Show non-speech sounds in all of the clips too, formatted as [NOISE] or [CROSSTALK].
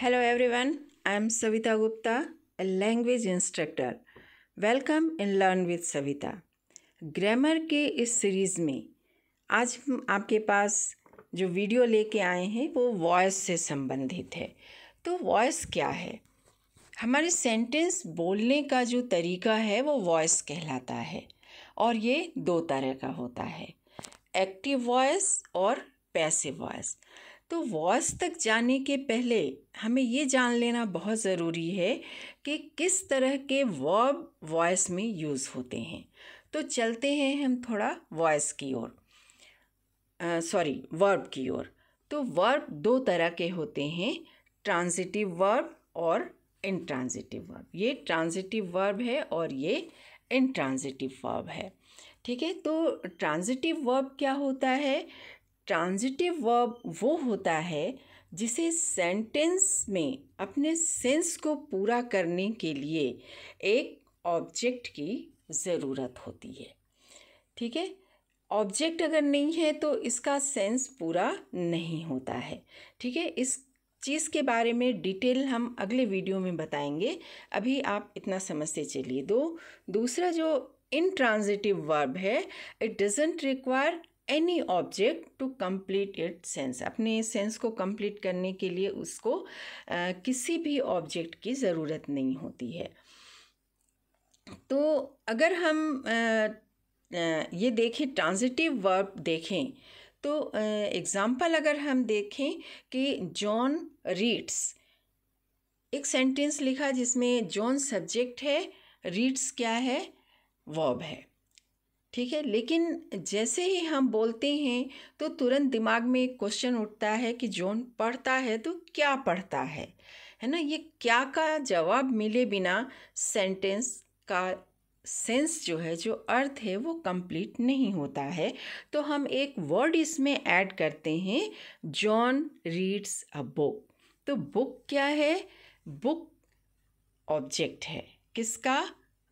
Hello everyone I am Savita Gupta a language instructor welcome in learn with Savita grammar के इस series में आज हम आपके पास जो वीडियो लेके आए हैं वो वॉइस से संबंधित है तो वॉइस क्या है हमारे सेंटेंस बोलने का जो तरीका है वो वॉइस कहलाता है और ये दो तरह का होता है एक्टिव वॉइस और पैसिव वॉइस तो वॉइस तक जाने के पहले हमें ये जान लेना बहुत ज़रूरी है कि किस तरह के वर्ब वॉइस में यूज़ होते हैं तो चलते हैं हम थोड़ा वॉयस की ओर सॉरी वर्ब की ओर तो वर्ब दो तरह के होते हैं ट्रांजिटिव वर्ब और इंट्रांजिटिव वर्ब ये ट्रांजिटिव वर्ब है और ये इंट्रांजिटिव वर्ब है ठीक है तो ट्रांजिटिव वर्ब क्या होता है ट्रांजिटिव वर्ब वो होता है जिसे सेंटेंस में अपने सेंस को पूरा करने के लिए एक ऑब्जेक्ट की ज़रूरत होती है ठीक है ऑब्जेक्ट अगर नहीं है तो इसका सेंस पूरा नहीं होता है ठीक है इस चीज़ के बारे में डिटेल हम अगले वीडियो में बताएंगे अभी आप इतना समझते चलिए दो दूसरा जो इन ट्रांजिटिव वर्ब है it doesn't require any object to complete it sense अपने सेंस को कंप्लीट करने के लिए उसको आ, किसी भी ऑब्जेक्ट की ज़रूरत नहीं होती है तो अगर हम आ, आ, ये देखें ट्रांजिटिव वर्ब देखें तो एग्ज़ाम्पल अगर हम देखें कि जॉन रीड्स एक सेंटेंस लिखा जिसमें जॉन सब्जेक्ट है रीड्स क्या है वर्ब है ठीक है लेकिन जैसे ही हम बोलते हैं तो तुरंत दिमाग में एक क्वेश्चन उठता है कि जॉन पढ़ता है तो क्या पढ़ता है है ना ये क्या का जवाब मिले बिना सेंटेंस का सेंस जो है जो अर्थ है वो कंप्लीट नहीं होता है तो हम एक वर्ड इसमें ऐड करते हैं जॉन रीड्स अ बुक तो बुक क्या है बुक ऑब्जेक्ट है किसका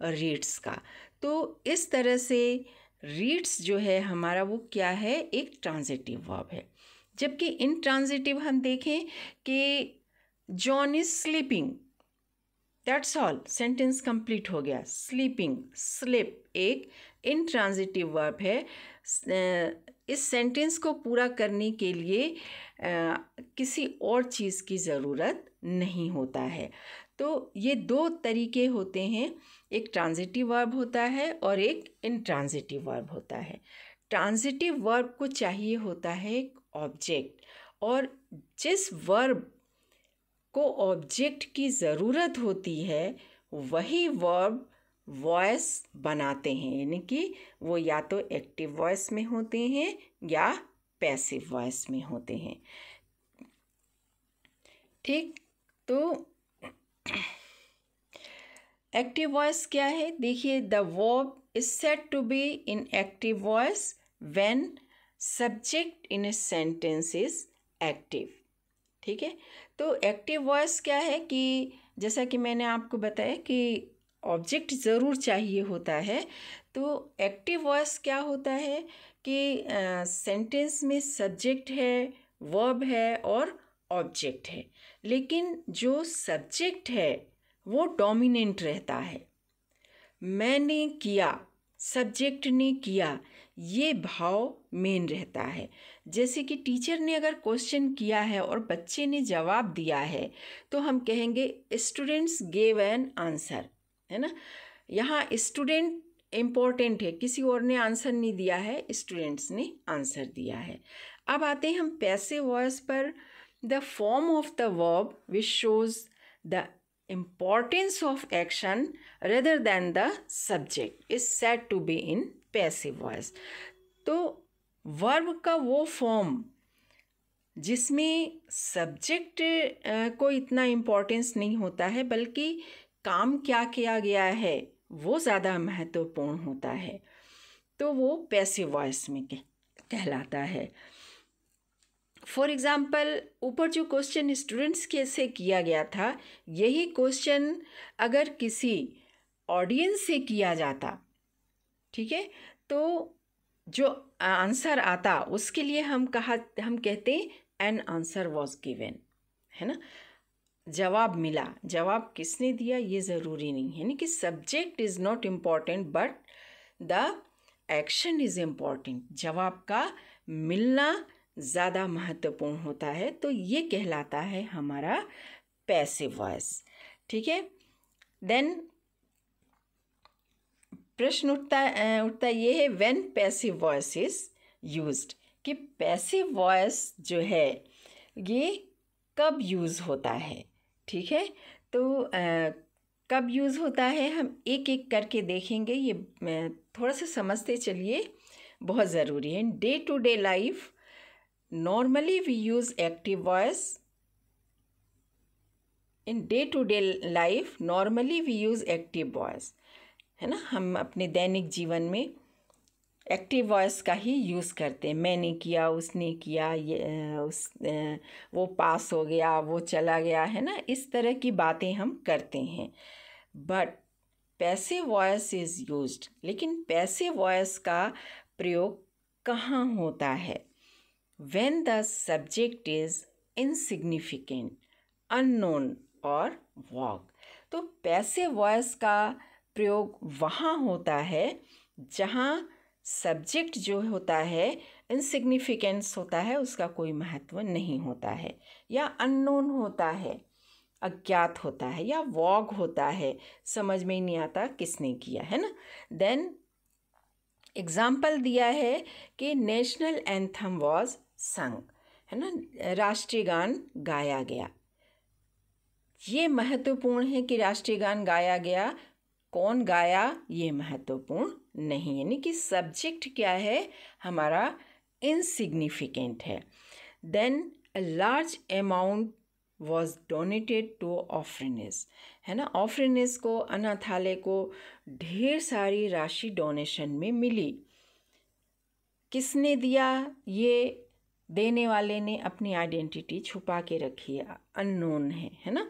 रीड्स का तो इस तरह से रीड्स जो है हमारा वो क्या है एक ट्रांजिटिव वर्ब है जबकि इन ट्रांजिटिव हम देखें कि John is sleeping that's all sentence complete हो गया स्लीपिंग स्लिप एक इन ट्रांजिटिव वर्ब है इस सेंटेंस को पूरा करने के लिए किसी और चीज़ की ज़रूरत नहीं होता है तो ये दो तरीके होते हैं एक ट्रांजिटिव वर्ब होता है और एक इनट्रांजिटिव वर्ब होता है ट्रांजिटिव वर्ब को चाहिए होता है एक ऑब्जेक्ट और जिस वर्ब को ऑब्जेक्ट की ज़रूरत होती है वही वर्ब वॉइस बनाते हैं यानी कि वो या तो एक्टिव वॉयस में होते हैं या पैसिव वॉयस में होते हैं ठीक तो एक्टिव वॉइस क्या है देखिए the verb is set to be in active voice when subject in a sentence is active ठीक है तो एक्टिव वॉइस क्या है कि जैसा कि मैंने आपको बताया कि ऑब्जेक्ट ज़रूर चाहिए होता है तो एक्टिव वॉइस क्या होता है कि सेंटेंस में सब्जेक्ट है वर्ब है और ऑब्जेक्ट है लेकिन जो सब्जेक्ट है वो डोमिनेंट रहता है मैंने किया सब्जेक्ट ने किया ये भाव मेन रहता है जैसे कि टीचर ने अगर क्वेश्चन किया है और बच्चे ने जवाब दिया है तो हम कहेंगे स्टूडेंट्स गेव एन आंसर है ना यहाँ स्टूडेंट इम्पॉर्टेंट है किसी और ने आंसर नहीं दिया है स्टूडेंट्स ने आंसर दिया है अब आते हैं हम पैसे वॉयस पर the form of the verb which shows the importance of action rather than the subject is said to be in passive voice तो verb का वो form जिसमें subject को इतना importance नहीं होता है बल्कि काम क्या किया गया है वो ज़्यादा महत्वपूर्ण होता है तो वो passive voice में कहलाता है फॉर एग्ज़ाम्पल ऊपर जो क्वेश्चन स्टूडेंट्स के से किया गया था यही क्वेश्चन अगर किसी ऑडियंस से किया जाता ठीक है तो जो आंसर आता उसके लिए हम कहा हम कहते एन आंसर वॉज गिवेन है ना जवाब मिला जवाब किसने दिया ये ज़रूरी नहीं है यानी कि subject is not important but the action is important जवाब का मिलना ज़्यादा महत्वपूर्ण होता है तो ये कहलाता है हमारा पैसिव वॉइस ठीक है देन प्रश्न उठता उठता ये है when passive voice is use कि पैसिव वॉइस जो है ये कब यूज़ होता है ठीक है तो आ, कब यूज़ होता है हम एक एक करके देखेंगे ये थोड़ा सा समझते चलिए बहुत ज़रूरी है day to day life normally we use active voice in day to day life normally we use active voice है ना हम अपने दैनिक जीवन में एक्टिव वॉइस का ही यूज़ करते हैं मैंने किया उसने किया ये उस वो पास हो गया वो चला गया है ना इस तरह की बातें हम करते हैं बट पैसे वॉयस इज़ यूज लेकिन पैसे वॉयस का प्रयोग कहाँ होता है when the subject is insignificant, unknown और vague. तो passive voice का प्रयोग वहाँ होता है जहाँ सब्जेक्ट जो होता है इनसिग्निफिकेंस होता है उसका कोई महत्व नहीं होता है या अननोन होता है अज्ञात होता है या वॉग होता है समझ में ही नहीं आता किसने किया है ना देन एग्ज़ाम्पल दिया है कि नेशनल एंथम वॉज संग है ना राष्ट्रीय गान गाया गया ये महत्वपूर्ण है कि राष्ट्रीय गान गाया गया कौन गाया ये महत्वपूर्ण नहीं यानी कि सब्जेक्ट क्या है हमारा इनसिग्निफिकेंट है then a large amount was donated to orphanage है ना ऑफ्रेनिस को अनाथालय को ढेर सारी राशि डोनेशन में मिली किसने दिया ये देने वाले ने अपनी आइडेंटिटी छुपा के रखी है अननोन है है ना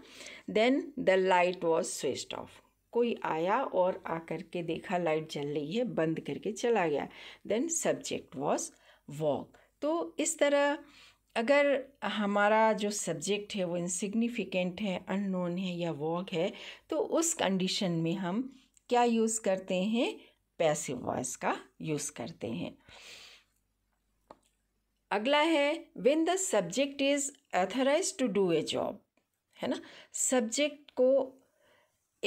then the light was switched off कोई आया और आकर के देखा लाइट जल रही है बंद करके चला गया देन सब्जेक्ट वॉज वॉक तो इस तरह अगर हमारा जो सब्जेक्ट है वो इनसिग्निफिकेंट है अननोन है या वॉक है तो उस कंडीशन में हम क्या यूज़ करते हैं पैसिव वॉइस का यूज़ करते हैं अगला है when the subject is authorise to do a job है ना सब्जेक्ट को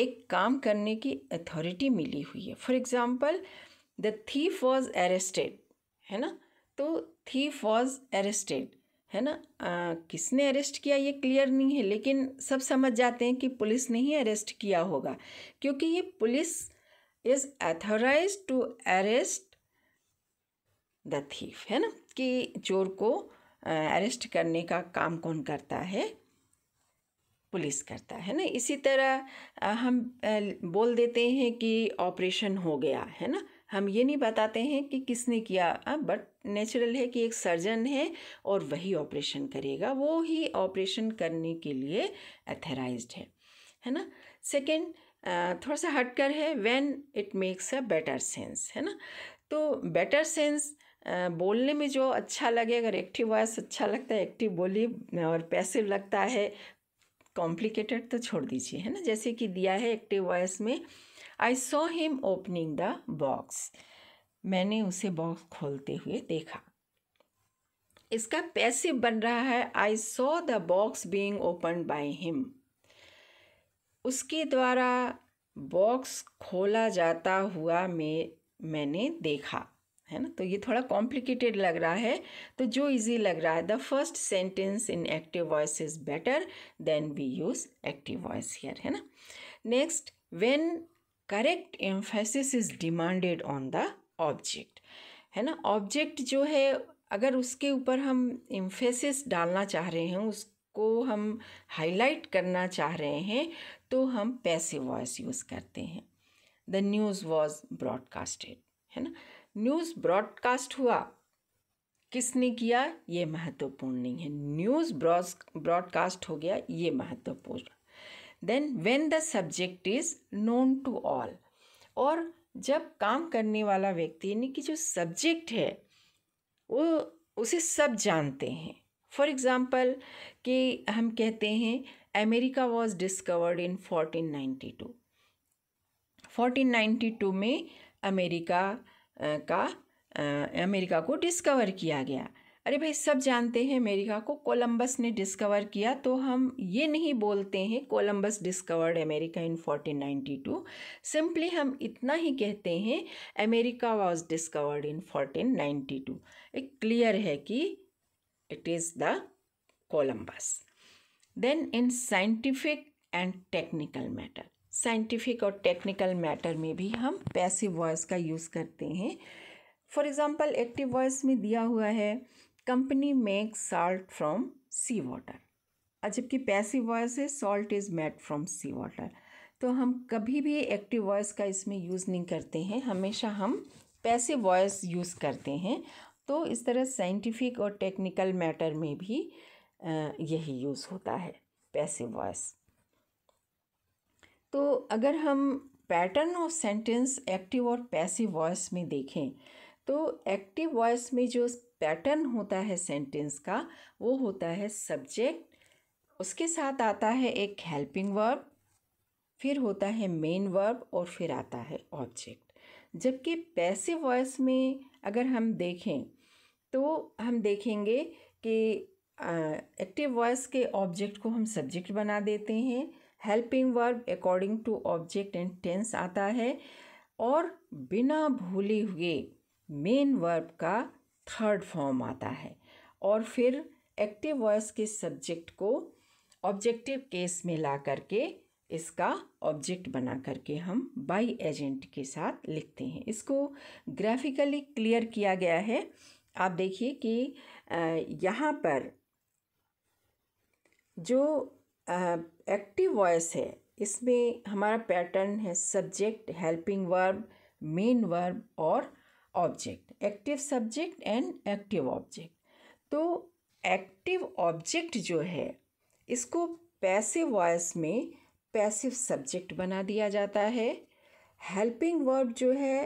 एक काम करने की अथॉरिटी मिली हुई है for example the thief was arrested है ना तो थीफ वॉज अरेस्टेड है ना आ, किसने अरेस्ट किया ये क्लियर नहीं है लेकिन सब समझ जाते हैं कि पुलिस ने ही अरेस्ट किया होगा क्योंकि ये police is authorise to arrest the thief है ना कि चोर को अरेस्ट करने का काम कौन करता है पुलिस करता है ना इसी तरह हम बोल देते हैं कि ऑपरेशन हो गया है ना हम ये नहीं बताते हैं कि किसने किया बट नेचुरल है कि एक सर्जन है और वही ऑपरेशन करेगा वो ही ऑपरेशन करने के लिए अथराइज है है ना सेकेंड थोड़ा सा हटकर है when it makes a better sense है ना तो बेटर सेंस बोलने में जो अच्छा लगे अगर एक्टिव वॉयस अच्छा लगता है एक्टिव बोली और पैसिव लगता है कॉम्प्लिकेटेड तो छोड़ दीजिए है ना जैसे कि दिया है एक्टिव वॉयस में I saw him opening the box मैंने उसे बॉक्स खोलते हुए देखा इसका पैसिव बन रहा है I saw the box being open by him उसके द्वारा बॉक्स खोला जाता हुआ मैं मैंने देखा है ना तो ये थोड़ा कॉम्प्लिकेटेड लग रहा है तो जो इजी लग रहा है the first sentence in active voice is better than we use active voice here है ना next when correct emphasis is demanded on the object है ना ऑब्जेक्ट जो है अगर उसके ऊपर हम एम्फेसिस डालना चाह रहे हैं उस को हम हाईलाइट करना चाह रहे हैं तो हम पैसिव वॉइस यूज़ करते हैं द न्यूज़ वॉज ब्रॉडकास्टेड है ना न्यूज़ ब्रॉडकास्ट हुआ किसने किया ये महत्वपूर्ण नहीं है न्यूज़ ब्रॉडकास्ट हो गया ये महत्वपूर्ण then when the subject is known to all और जब काम करने वाला व्यक्ति यानी कि जो सब्जेक्ट है वो उसे सब जानते हैं फॉर एग्ज़ाम्पल कि हम कहते हैं अमेरिका वॉज डिस्कवर्ड इन 1492 1492 में अमेरिका का अमेरिका को डिस्कवर किया गया अरे भाई सब जानते हैं अमेरिका को कोलंबस ने डिस्कवर किया तो हम ये नहीं बोलते हैं Columbus discovered America in 1492 simply हम इतना ही कहते हैं अमेरिका वाज डिस्कवर्ड इन 1492 एक क्लियर है कि it is the Columbus then in scientific and technical matter scientific और टेक्निकल मैटर में भी हम पैसिव वॉइस का यूज़ करते हैं फॉर एग्ज़ाम्पल एक्टिव वॉइस में दिया हुआ है company make salt from sea water और जबकि पैसिव वॉइस है salt is made from sea water तो हम कभी भी एक्टिव वॉइस का इसमें यूज़ नहीं करते हैं हमेशा हम पैसिव वॉइस यूज़ करते हैं तो इस तरह साइंटिफिक और टेक्निकल मैटर में भी यही यूज़ होता है पैसिव वॉइस तो अगर हम पैटर्न ऑफ सेंटेंस एक्टिव और पैसिव वॉइस में देखें तो एक्टिव वॉइस में जो पैटर्न होता है सेंटेंस का वो होता है सब्जेक्ट उसके साथ आता है एक हेल्पिंग वर्ब फिर होता है मेन वर्ब और फिर आता है ऑब्जेक्ट जबकि पैसिव वॉइस में अगर हम देखें तो हम देखेंगे कि एक्टिव वॉइस के ऑब्जेक्ट को हम सब्जेक्ट बना देते हैं helping verb according to object and tense आता है और बिना भूले हुए मेन वर्ब का थर्ड फॉर्म आता है और फिर एक्टिव वॉयस के सब्जेक्ट को ऑब्जेक्टिव केस में ला करके इसका ऑब्जेक्ट बना करके हम बाई एजेंट के साथ लिखते हैं इसको ग्राफिकली क्लियर किया गया है आप देखिए कि यहाँ पर जो एक्टिव वॉयस है इसमें हमारा पैटर्न है subject helping verb main verb और object active subject and active object तो एक्टिव ऑब्जेक्ट जो है इसको पैसिव वॉयस में पैसिव सब्जेक्ट बना दिया जाता है हेल्पिंग वर्ब जो है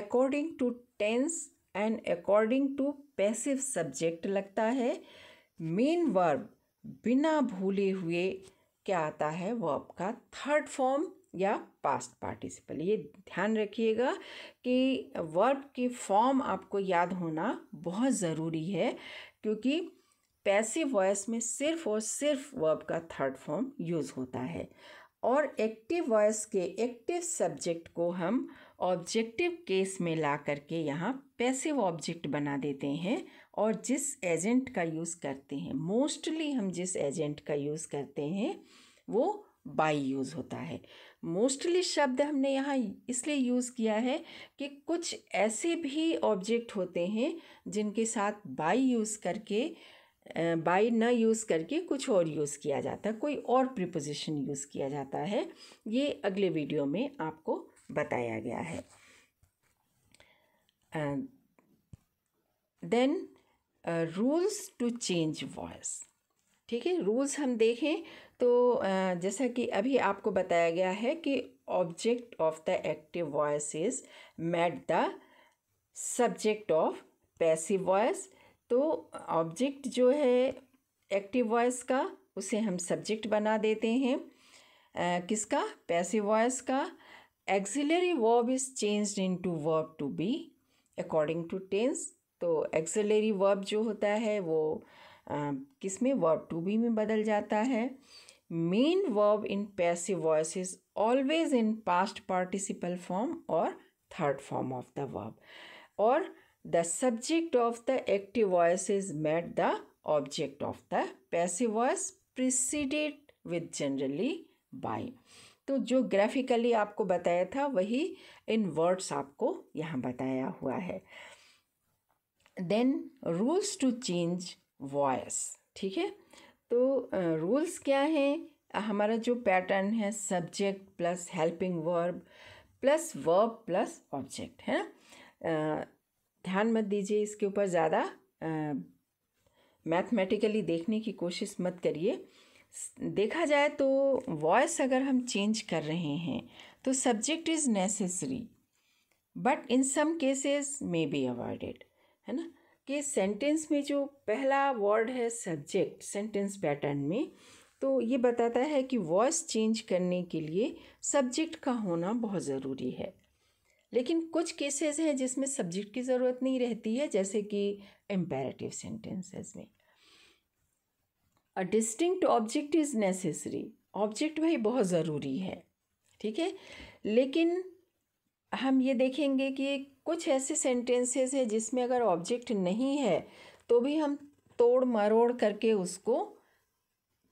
according to tense and according to passive subject लगता है मेन वर्ब बिना भूले हुए क्या आता है वर्ब का थर्ड फॉर्म या पास्ट पार्टिसिपल ये ध्यान रखिएगा कि वर्ब की फॉर्म आपको याद होना बहुत ज़रूरी है क्योंकि पैसिव वॉयस में सिर्फ और सिर्फ वर्ब का थर्ड फॉर्म यूज़ होता है और एक्टिव वॉयस के एक्टिव सब्जेक्ट को हम ऑब्जेक्टिव केस में ला करके यहाँ पैसिव ऑब्जेक्ट बना देते हैं और जिस एजेंट का यूज़ करते हैं मोस्टली हम जिस एजेंट का यूज़ करते हैं वो बाई यूज़ होता है मोस्टली शब्द हमने यहाँ इसलिए यूज़ किया है कि कुछ ऐसे भी ऑब्जेक्ट होते हैं जिनके साथ बाई यूज़ करके बाई न यूज़ करके कुछ और यूज़ किया जाता है कोई और प्रिपोजिशन यूज़ किया जाता है ये अगले वीडियो में आपको बताया गया है then rules to change voice ठीक है रूल्स हम देखें तो uh, जैसा कि अभी आपको बताया गया है कि object of the active voice is made the subject of passive voice तो ऑब्जेक्ट जो है एक्टिव वॉइस का उसे हम सब्जेक्ट बना देते हैं uh, किसका पैसिव वॉइस का auxiliary verb is changed into verb to be according to tense तो एक्सेलरी वर्ब जो होता है वो किस में वर्ब टू बी में बदल जाता है main verb in passive voice is always in past participle form और third form of the verb और the subject of the active voice is made the object of the passive voice preceded with generally by तो जो graphically आपको बताया था वही इन words आपको यहाँ बताया हुआ है then rules to change voice ठीक है तो रूल्स क्या हैं हमारा जो पैटर्न है subject plus helping verb plus verb plus object है ना ध्यान मत दीजिए इसके ऊपर ज़्यादा मैथमेटिकली देखने की कोशिश मत करिए देखा जाए तो वॉइस अगर हम चेंज कर रहे हैं तो subject is necessary but in some cases may be avoided है ना कि सेंटेंस में जो पहला वर्ड है सब्जेक्ट सेंटेंस पैटर्न में तो ये बताता है कि वॉइस चेंज करने के लिए सब्जेक्ट का होना बहुत ज़रूरी है लेकिन कुछ केसेस हैं जिसमें सब्जेक्ट की ज़रूरत नहीं रहती है जैसे कि एम्पेरेटिव सेंटेंसेस में a distinct object is necessary object भाई बहुत ज़रूरी है ठीक है लेकिन हम ये देखेंगे कि कुछ ऐसे सेंटेंसेस है जिसमें अगर ऑब्जेक्ट नहीं है तो भी हम तोड़ मरोड़ करके उसको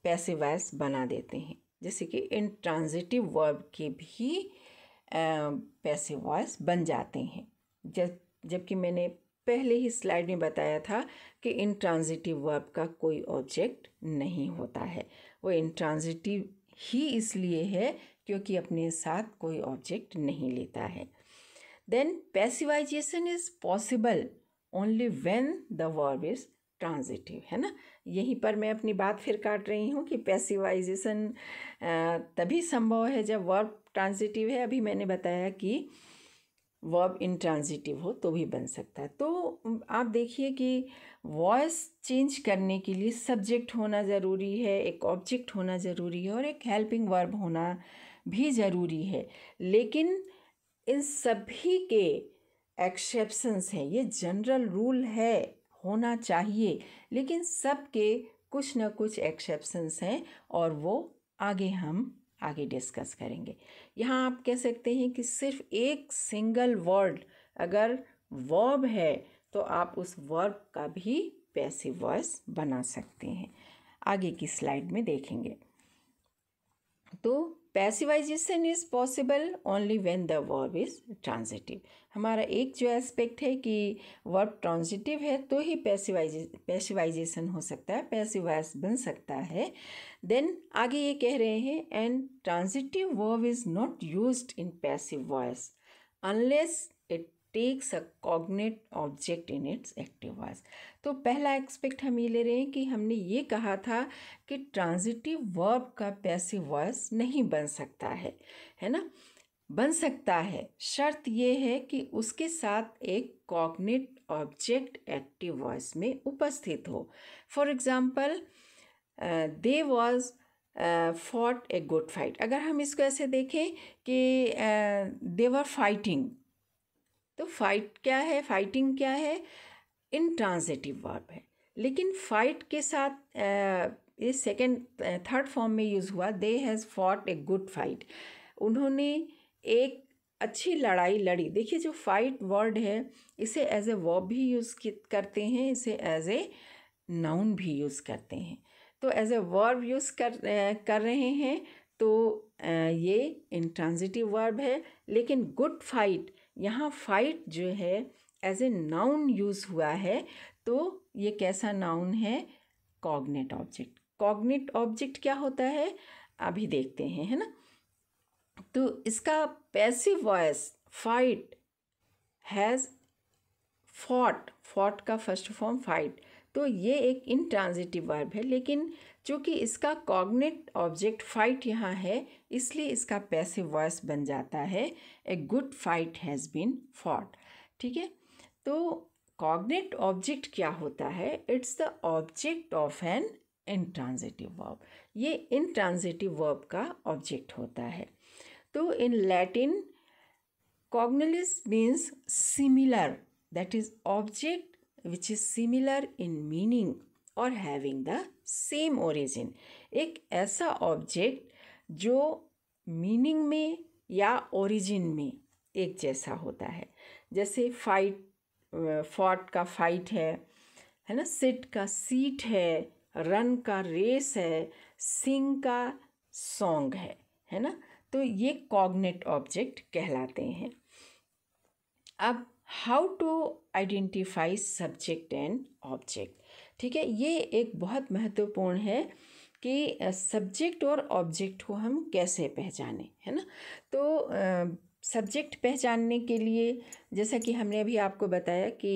पैसिवाइज बना देते हैं जैसे कि ट्रांजिटिव वर्ब के भी पैसिवाइज बन जाते हैं जब जबकि मैंने पहले ही स्लाइड में बताया था कि ट्रांजिटिव वर्ब का कोई ऑब्जेक्ट नहीं होता है वो ट्रांजिटिव ही इसलिए है क्योंकि अपने साथ कोई ऑब्जेक्ट नहीं लेता है then passivisation is possible only when the verb is transitive है ना यहीं पर मैं अपनी बात फिर काट रही हूँ कि पैसिवाइजेशन तभी संभव है जब वर्ब ट्रांजिटिव है अभी मैंने बताया कि वर्ब ट्रांजिटिव हो तो भी बन सकता है तो आप देखिए कि वॉइस चेंज करने के लिए सब्जेक्ट होना ज़रूरी है एक ऑब्जेक्ट होना ज़रूरी है और एक हेल्पिंग वर्ब होना भी ज़रूरी है लेकिन इन सभी के एक्सेप्शंस हैं ये जनरल रूल है होना चाहिए लेकिन सबके कुछ ना कुछ एक्सेप्शंस हैं और वो आगे हम आगे डिस्कस करेंगे यहाँ आप कह सकते हैं कि सिर्फ एक सिंगल वर्ड अगर वर्ब है तो आप उस वर्ब का भी पैसिव वॉइस बना सकते हैं आगे की स्लाइड में देखेंगे तो passivisation is possible only when the verb is transitive हमारा एक जो एस्पेक्ट है कि वर्ब ट्रांजिटिव है तो ही पैसिवाइजे पैसिवाइजेशन हो सकता है पैसिवाइज बन सकता है देन आगे ये कह रहे हैं and transitive verb is not use in passive voice unless it takes a cognate object in its active voice तो पहला एक्सपेक्ट हम ये ले रहे हैं कि हमने ये कहा था कि ट्रांजिटिव वर्ब का पैसिव वॉयस नहीं बन सकता है है ना बन सकता है शर्त ये है कि उसके साथ एक कॉग्नेट ऑब्जेक्ट एक्टिव वॉयस में उपस्थित हो for example they was fought a good fight अगर हम इसको ऐसे देखें कि देवर uh, फाइटिंग तो फाइट क्या है फाइटिंग क्या है इनट्रांजिटिव वर्ब है लेकिन फाइट के साथ ये सेकेंड थर्ड फॉर्म में यूज़ हुआ they has fought a good fight उन्होंने एक अच्छी लड़ाई लड़ी देखिए जो फाइट वर्ड है इसे एज ए वर्ब भी यूज़ करते हैं इसे एज ए नाउन भी यूज़ करते हैं तो एज ए वर्ब यूज़ कर कर रहे हैं तो ये इंट्रांजिटिव वर्ब है लेकिन गुड फाइट यहाँ फाइट जो है एज ए नाउन यूज़ हुआ है तो ये कैसा नाउन है कॉग्नेट ऑब्जेक्ट कॉग्नेट ऑब्जेक्ट क्या होता है अभी देखते हैं है ना तो इसका passive voice fight has fought fought का फर्स्ट फॉर्म फाइट तो ये एक इनट्रांजिटिव वर्ब है लेकिन चूंकि इसका कॉग्नेट ऑब्जेक्ट फाइट यहाँ है इसलिए इसका पैसिव वॉइस बन जाता है a good fight has been fought ठीक है तो कॉग्नेट ऑब्जेक्ट क्या होता है it's the object of an intransitive verb ये इनट्रांजिटिव वर्ब का ऑब्जेक्ट होता है तो इन लैटिन कॉग्नलिस means similar that is object which is similar in meaning और हैविंग द सेम ओरिजिन एक ऐसा ऑब्जेक्ट जो मीनिंग में या ओरिजिन में एक जैसा होता है जैसे फाइट फॉट का फाइट है है ना सिट का सीट है रन का रेस है सिंग का सॉन्ग है है ना तो ये कॉग्नेट ऑब्जेक्ट कहलाते हैं अब how to identify subject and object ठीक है ये एक बहुत महत्वपूर्ण है कि सब्जेक्ट और ऑब्जेक्ट को हम कैसे पहचानें है ना तो सब्जेक्ट पहचानने के लिए जैसा कि हमने अभी आपको बताया कि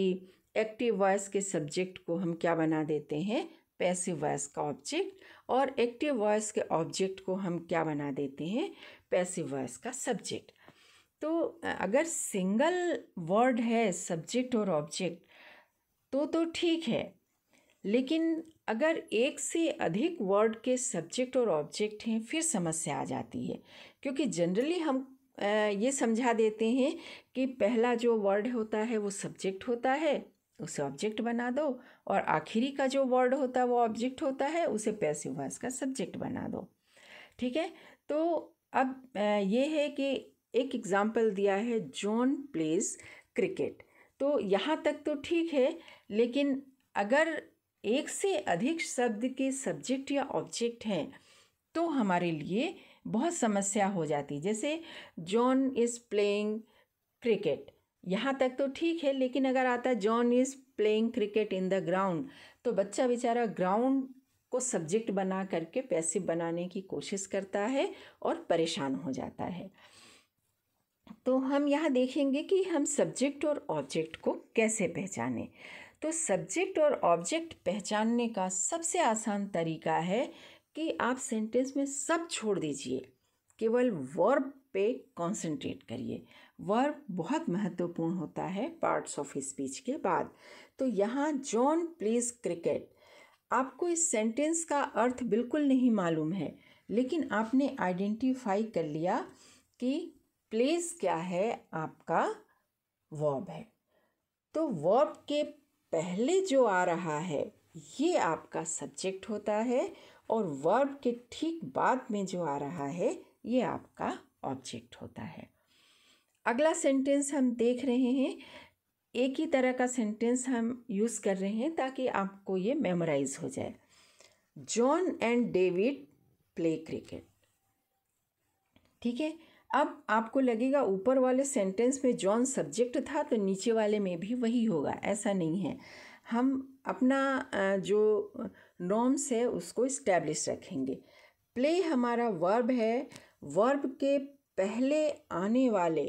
एक्टिव वॉइस के सब्जेक्ट को हम क्या बना देते हैं पैसिव वॉइस का ऑब्जेक्ट और एक्टिव वॉइस के ऑब्जेक्ट को हम क्या बना देते हैं पैसिव वॉइस का सब्जेक्ट तो अगर सिंगल वर्ड है सब्जेक्ट और ऑब्जेक्ट तो तो ठीक है लेकिन अगर एक से अधिक वर्ड के सब्जेक्ट और ऑब्जेक्ट हैं फिर समस्या आ जाती है क्योंकि जनरली हम ये समझा देते हैं कि पहला जो वर्ड होता है वो सब्जेक्ट होता है उसे ऑब्जेक्ट बना दो और आखिरी का जो वर्ड होता है वो ऑब्जेक्ट होता है उसे पैसिव वॉइस का सब्जेक्ट बना दो ठीक है तो अब ये है कि एक एग्ज़ाम्पल दिया है जॉन प्लेज क्रिकेट तो यहाँ तक तो ठीक है लेकिन अगर एक से अधिक शब्द के सब्जेक्ट या ऑब्जेक्ट हैं तो हमारे लिए बहुत समस्या हो जाती जैसे जॉन इज़ प्लेइंग क्रिकेट यहाँ तक तो ठीक है लेकिन अगर आता John is playing cricket in the ground तो बच्चा बेचारा ग्राउंड को सब्जेक्ट बना करके पैसे बनाने की कोशिश करता है और परेशान हो जाता है तो हम यहाँ देखेंगे कि हम सब्जेक्ट और ऑब्जेक्ट को कैसे पहचानें तो सब्जेक्ट और ऑब्जेक्ट पहचानने का सबसे आसान तरीका है कि आप सेंटेंस में सब छोड़ दीजिए केवल वर्ब पे कंसंट्रेट करिए वर्ब बहुत महत्वपूर्ण होता है पार्ट्स ऑफ स्पीच के बाद तो यहाँ जॉन प्लेज क्रिकेट आपको इस सेंटेंस का अर्थ बिल्कुल नहीं मालूम है लेकिन आपने आइडेंटिफाई कर लिया कि प्लेस क्या है आपका वर्ब है तो वर्ब के पहले जो आ रहा है ये आपका सब्जेक्ट होता है और वर्ब के ठीक बाद में जो आ रहा है ये आपका ऑब्जेक्ट होता है अगला सेंटेंस हम देख रहे हैं एक ही तरह का सेंटेंस हम यूज़ कर रहे हैं ताकि आपको ये मेमोराइज हो जाए John and David play cricket ठीक है अब आपको लगेगा ऊपर वाले सेंटेंस में जॉन सब्जेक्ट था तो नीचे वाले में भी वही होगा ऐसा नहीं है हम अपना जो नॉर्म्स है उसको इस्टेब्लिश रखेंगे प्ले हमारा वर्ब है वर्ब के पहले आने वाले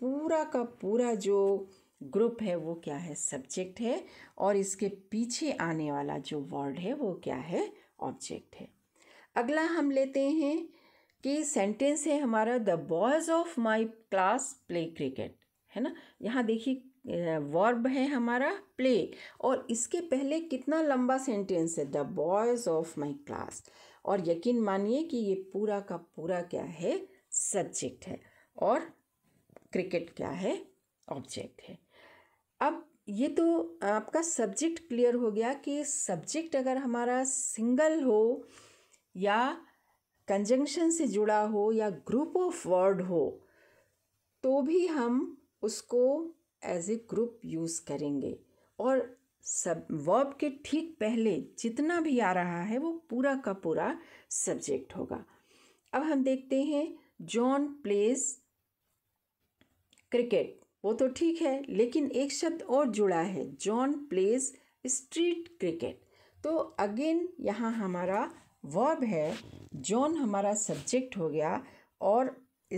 पूरा का पूरा जो ग्रुप है वो क्या है सब्जेक्ट है और इसके पीछे आने वाला जो वर्ड है वो क्या है ऑब्जेक्ट है अगला हम लेते हैं कि सेंटेंस है हमारा the boys of my class play cricket है ना यहाँ देखिए वर्ब है हमारा प्ले और इसके पहले कितना लंबा सेंटेंस है the boys of my class और यकीन मानिए कि ये पूरा का पूरा क्या है सब्जेक्ट है और क्रिकेट क्या है ऑब्जेक्ट है अब ये तो आपका सब्जेक्ट क्लियर हो गया कि सब्जेक्ट अगर हमारा सिंगल हो या कंजंक्शन से जुड़ा हो या ग्रुप ऑफ वर्ड हो तो भी हम उसको एज ए ग्रुप यूज़ करेंगे और सब वर्ब के ठीक पहले जितना भी आ रहा है वो पूरा का पूरा सब्जेक्ट होगा अब हम देखते हैं जॉन प्लेस क्रिकेट वो तो ठीक है लेकिन एक शब्द और जुड़ा है जॉन प्लेस स्ट्रीट क्रिकेट तो अगेन यहाँ हमारा वर्ब है जॉन हमारा सब्जेक्ट हो गया और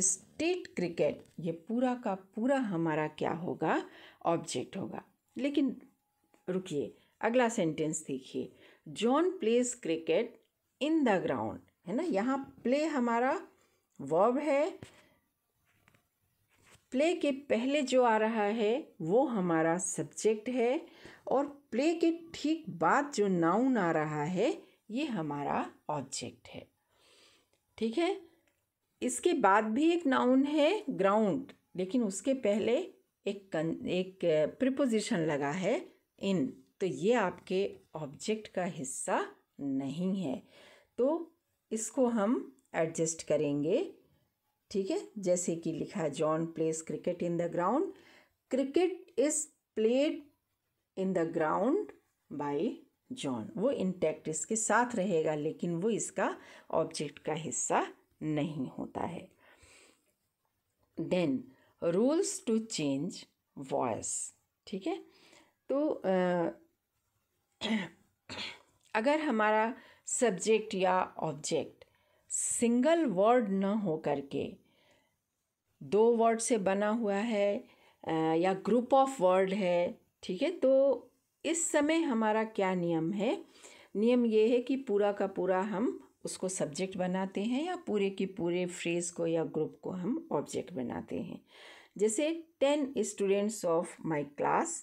स्टेट क्रिकेट ये पूरा का पूरा हमारा क्या होगा ऑब्जेक्ट होगा लेकिन रुकिए अगला सेंटेंस देखिए John plays cricket in the ground है ना यहाँ प्ले हमारा वर्ब है प्ले के पहले जो आ रहा है वो हमारा सब्जेक्ट है और प्ले के ठीक बाद जो नाउन आ रहा है ये हमारा ऑब्जेक्ट है ठीक है इसके बाद भी एक नाउन है ग्राउंड लेकिन उसके पहले एक कन, एक प्रिपोजिशन लगा है इन तो ये आपके ऑब्जेक्ट का हिस्सा नहीं है तो इसको हम एडजस्ट करेंगे ठीक है जैसे कि लिखा John plays cricket in the ground cricket is played in the ground by John वो इंटैक्ट इसके साथ रहेगा लेकिन वो इसका ऑब्जेक्ट का हिस्सा नहीं होता है then rules to change voice ठीक है तो आ, अगर हमारा सब्जेक्ट या ऑब्जेक्ट सिंगल वर्ड न हो करके दो वर्ड से बना हुआ है या ग्रुप ऑफ वर्ड है ठीक है तो इस समय हमारा क्या नियम है नियम ये है कि पूरा का पूरा हम उसको सब्जेक्ट बनाते हैं या पूरे की पूरे फ्रेज को या ग्रुप को हम ऑब्जेक्ट बनाते हैं जैसे ten students of my class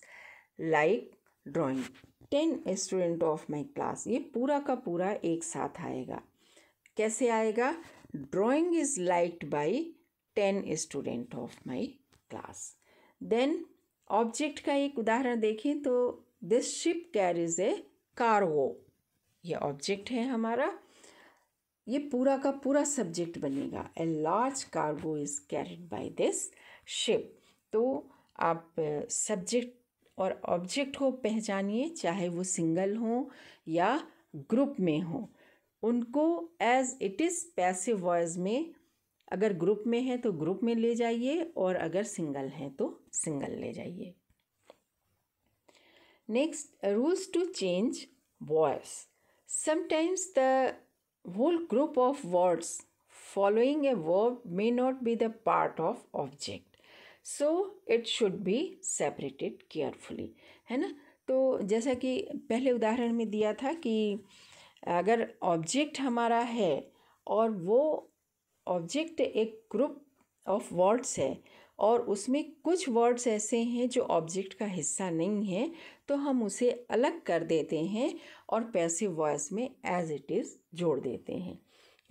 like drawing ten student of my class ये पूरा का पूरा एक साथ आएगा कैसे आएगा drawing is liked by ten student of my class then object का एक उदाहरण देखें तो this ship carries a cargo ये ऑब्जेक्ट है हमारा ये पूरा का पूरा सब्जेक्ट बनेगा a large cargo is carried by this ship तो आप सब्जेक्ट और ऑब्जेक्ट को पहचानिए चाहे वो सिंगल हो या ग्रुप में हो उनको as it is passive voice में अगर ग्रुप में है तो ग्रुप में ले जाइए और अगर सिंगल हैं तो सिंगल ले जाइए Next, rules to change voice. Sometimes the whole group of words following a verb may not be the part of object. So, it should be separated carefully. है ना तो जैसा कि पहले उदाहरण में दिया था कि अगर ऑब्जेक्ट हमारा है और वो ऑब्जेक्ट एक ग्रुप ऑफ वर्ड्स है और उसमें कुछ वर्ड्स ऐसे हैं जो ऑब्जेक्ट का हिस्सा नहीं है तो हम उसे अलग कर देते हैं और पैसिव वॉइस में एज इट इज़ जोड़ देते हैं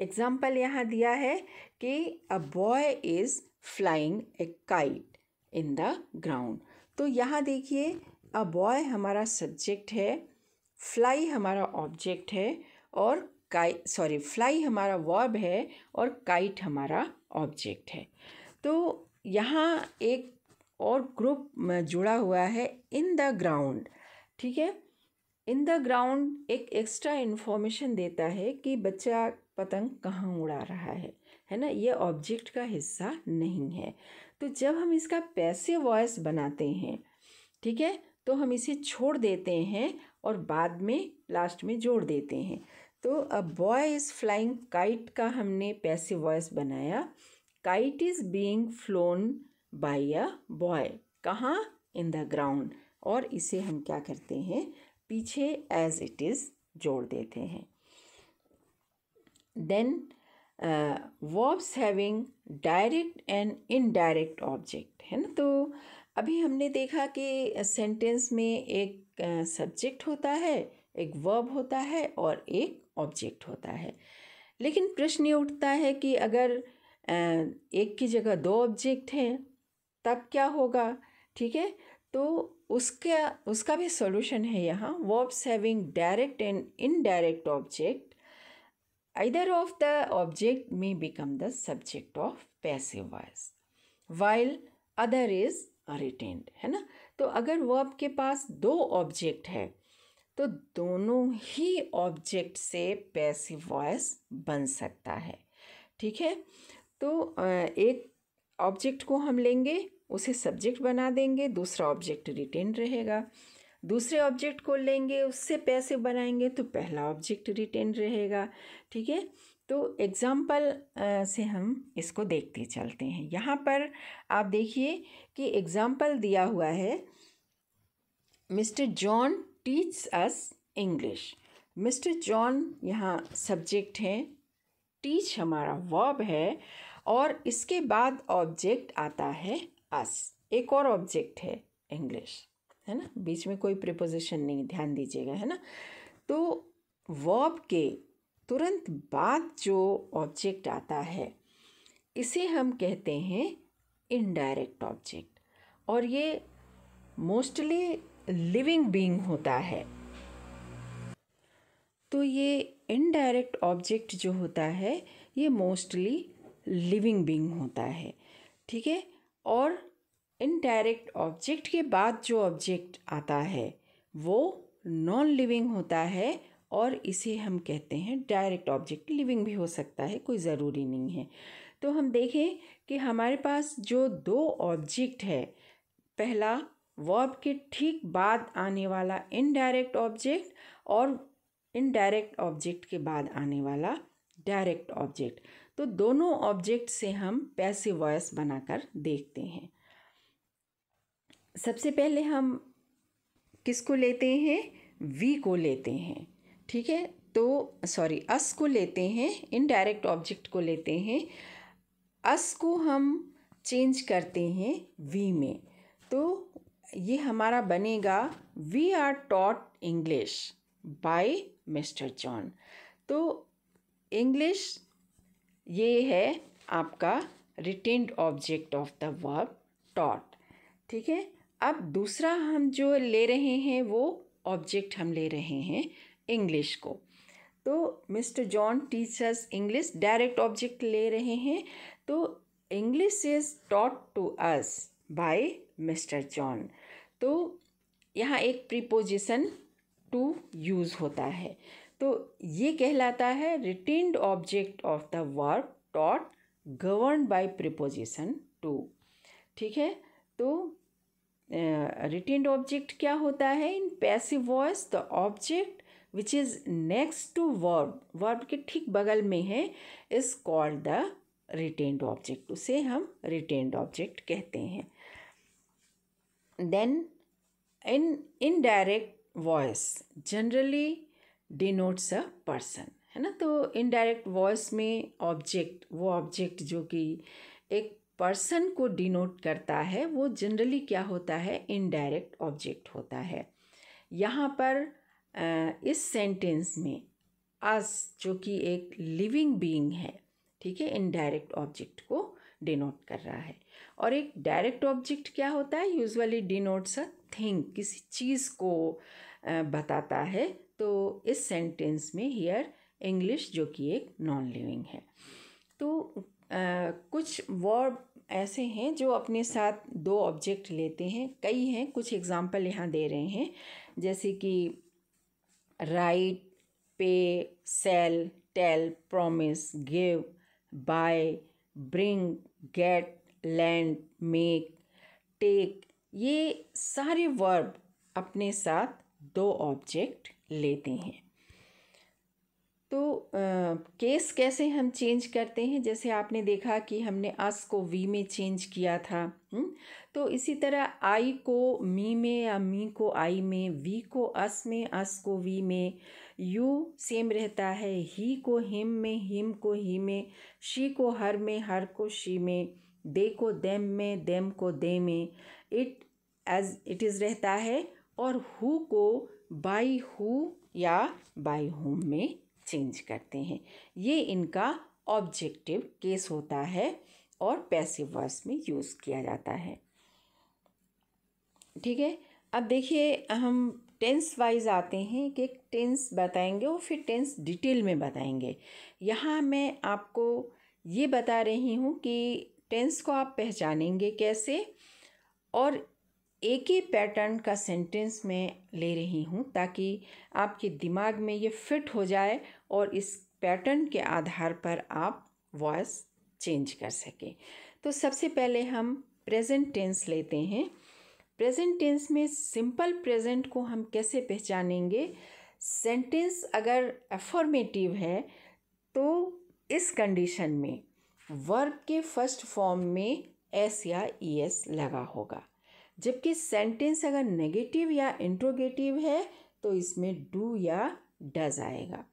एग्ज़ाम्पल यहाँ दिया है कि a boy is flying a kite in the ground तो यहाँ देखिए अ बॉय हमारा सब्जेक्ट है फ्लाई हमारा ऑब्जेक्ट है और काई सॉरी फ्लाई हमारा वर्ब है और काइट हमारा ऑब्जेक्ट है तो यहाँ एक और ग्रुप जुड़ा हुआ है इन द ग्राउंड ठीक है इन द ग्राउंड एक एक्स्ट्रा इन्फॉर्मेशन देता है कि बच्चा पतंग कहाँ उड़ा रहा है है ना ये ऑब्जेक्ट का हिस्सा नहीं है तो जब हम इसका पैसे वॉयस बनाते हैं ठीक है तो हम इसे छोड़ देते हैं और बाद में लास्ट में जोड़ देते हैं तो a boy is flying kite का हमने पैसे वॉयस बनाया kite is being flown by a boy कहाँ इन द ग्राउंड और इसे हम क्या करते हैं पीछे एज इट इज जोड़ देते हैं then verbs having direct and indirect object है ना तो अभी हमने देखा कि सेंटेंस में एक सब्जेक्ट uh, होता है एक वर्ब होता है और एक ऑब्जेक्ट होता है लेकिन प्रश्न ये उठता है कि अगर एक की जगह दो ऑब्जेक्ट हैं तब क्या होगा ठीक है तो उसका उसका भी सॉल्यूशन है यहाँ verbs having direct and indirect object either of the object may become the subject of passive voice while other is retained है ना तो अगर वो आपके पास दो ऑब्जेक्ट है तो दोनों ही ऑब्जेक्ट से पैसिव वॉइस बन सकता है ठीक है तो एक ऑब्जेक्ट को हम लेंगे उसे सब्जेक्ट बना देंगे दूसरा ऑब्जेक्ट रिटेन रहेगा दूसरे ऑब्जेक्ट को लेंगे उससे पैसे बनाएंगे तो पहला ऑब्जेक्ट रिटेन रहेगा ठीक है तो एग्ज़ाम्पल से हम इसको देखते चलते हैं यहाँ पर आप देखिए कि एग्ज़ाम्पल दिया हुआ है mister John teach us English mister John यहाँ सब्जेक्ट हैं टीच हमारा वर्ब है और इसके बाद ऑब्जेक्ट आता है अस एक और ऑब्जेक्ट है इंग्लिश है ना बीच में कोई प्रिपोजिशन नहीं ध्यान दीजिएगा है ना तो वर्ब के तुरंत बाद जो ऑब्जेक्ट आता है इसे हम कहते हैं इनडायरेक्ट ऑब्जेक्ट और ये मोस्टली लिविंग बीइंग होता है तो ये इनडायरेक्ट ऑब्जेक्ट जो होता है ये मोस्टली लिविंग बींग होता है ठीक है और इनडायरेक्ट ऑब्जेक्ट के बाद जो ऑब्जेक्ट आता है वो नॉन लिविंग होता है और इसे हम कहते हैं डायरेक्ट ऑब्जेक्ट लिविंग भी हो सकता है कोई ज़रूरी नहीं है तो हम देखें कि हमारे पास जो दो ऑब्जेक्ट है पहला वर्ब के ठीक बाद आने वाला इनडायरेक्ट ऑब्जेक्ट और इनडायरेक्ट ऑब्जेक्ट के बाद आने वाला डायरेक्ट ऑब्जेक्ट तो दोनों ऑब्जेक्ट से हम पैसिव वॉयस बनाकर देखते हैं सबसे पहले हम किसको लेते हैं वी को लेते हैं ठीक है तो सॉरी अस को लेते हैं इनडायरेक्ट ऑब्जेक्ट को लेते हैं अस को हम चेंज करते हैं वी में तो ये हमारा बनेगा we are taught English by mister John तो इंग्लिश ये है आपका retained object of the verb taught ठीक है अब दूसरा हम जो ले रहे हैं वो ऑब्जेक्ट हम ले रहे हैं इंग्लिश को तो mister John teachers English direct object ले रहे हैं तो English is taught to us by mister John तो यहाँ एक प्रीपोजिशन टू यूज़ होता है तो ये कहलाता है retained object of the verb taught govern by preposition to ठीक है तो रिटेन्ड uh, ऑब्जेक्ट क्या होता है in passive voice the object which is next to verb verb के ठीक बगल में है is called the retained object उसे हम रिटेन्ड ऑब्जेक्ट कहते हैं then in indirect voice generally denotes a person है ना तो इनडायरेक्ट वॉइस में ऑब्जेक्ट वो ऑब्जेक्ट जो कि एक पर्सन को डिनोट करता है वो जनरली क्या होता है इनडायरेक्ट ऑब्जेक्ट होता है यहाँ पर इस सेंटेंस में अस जो कि एक लिविंग बीइंग है ठीक है इनडायरेक्ट ऑब्जेक्ट को डिनोट कर रहा है और एक डायरेक्ट ऑब्जेक्ट क्या होता है यूजुअली डिनोट्स अ थिंग किसी चीज़ को बताता है तो इस सेंटेंस में हियर इंग्लिश जो कि एक नॉन लिविंग है तो आ, कुछ वर्ब ऐसे हैं जो अपने साथ दो ऑब्जेक्ट लेते हैं कई हैं कुछ एग्जाम्पल यहाँ दे रहे हैं जैसे कि write pay sell tell promise give buy bring get lend make take ये सारे वर्ब अपने साथ दो ऑब्जेक्ट लेते हैं तो आ, केस कैसे हम चेंज करते हैं जैसे आपने देखा कि हमने अस को वी में चेंज किया था हुँ? हम्म, तो इसी तरह आई को मी में या मी को आई में वी को अस में अस को वी में यू सेम रहता है ही को हिम में हिम को ही में शी को हर में हर को शी में दे को देम में देम को दे में इट एज इट इज़ रहता है और हु को बाई हु या बाई होम में चेंज करते हैं ये इनका ऑब्जेक्टिव केस होता है और पैसिव वर्स में यूज़ किया जाता है ठीक है अब देखिए हम टेंस वाइज आते हैं कि टेंस बताएंगे और फिर टेंस डिटेल में बताएंगे यहाँ मैं आपको ये बता रही हूँ कि टेंस को आप पहचानेंगे कैसे और एक ही पैटर्न का सेंटेंस मैं ले रही हूँ ताकि आपके दिमाग में ये फिट हो जाए और इस पैटर्न के आधार पर आप वॉइस चेंज कर सकें तो सबसे पहले हम प्रेजेंट टेंस लेते हैं प्रेजेंट टेंस में सिंपल प्रेजेंट को हम कैसे पहचानेंगे सेंटेंस अगर अफॉर्मेटिव है तो इस कंडीशन में वर्ब के फर्स्ट फॉर्म में एस या ई एस लगा होगा जबकि सेंटेंस अगर नेगेटिव या इंट्रोगेटिव है तो इसमें डू या डज आएगा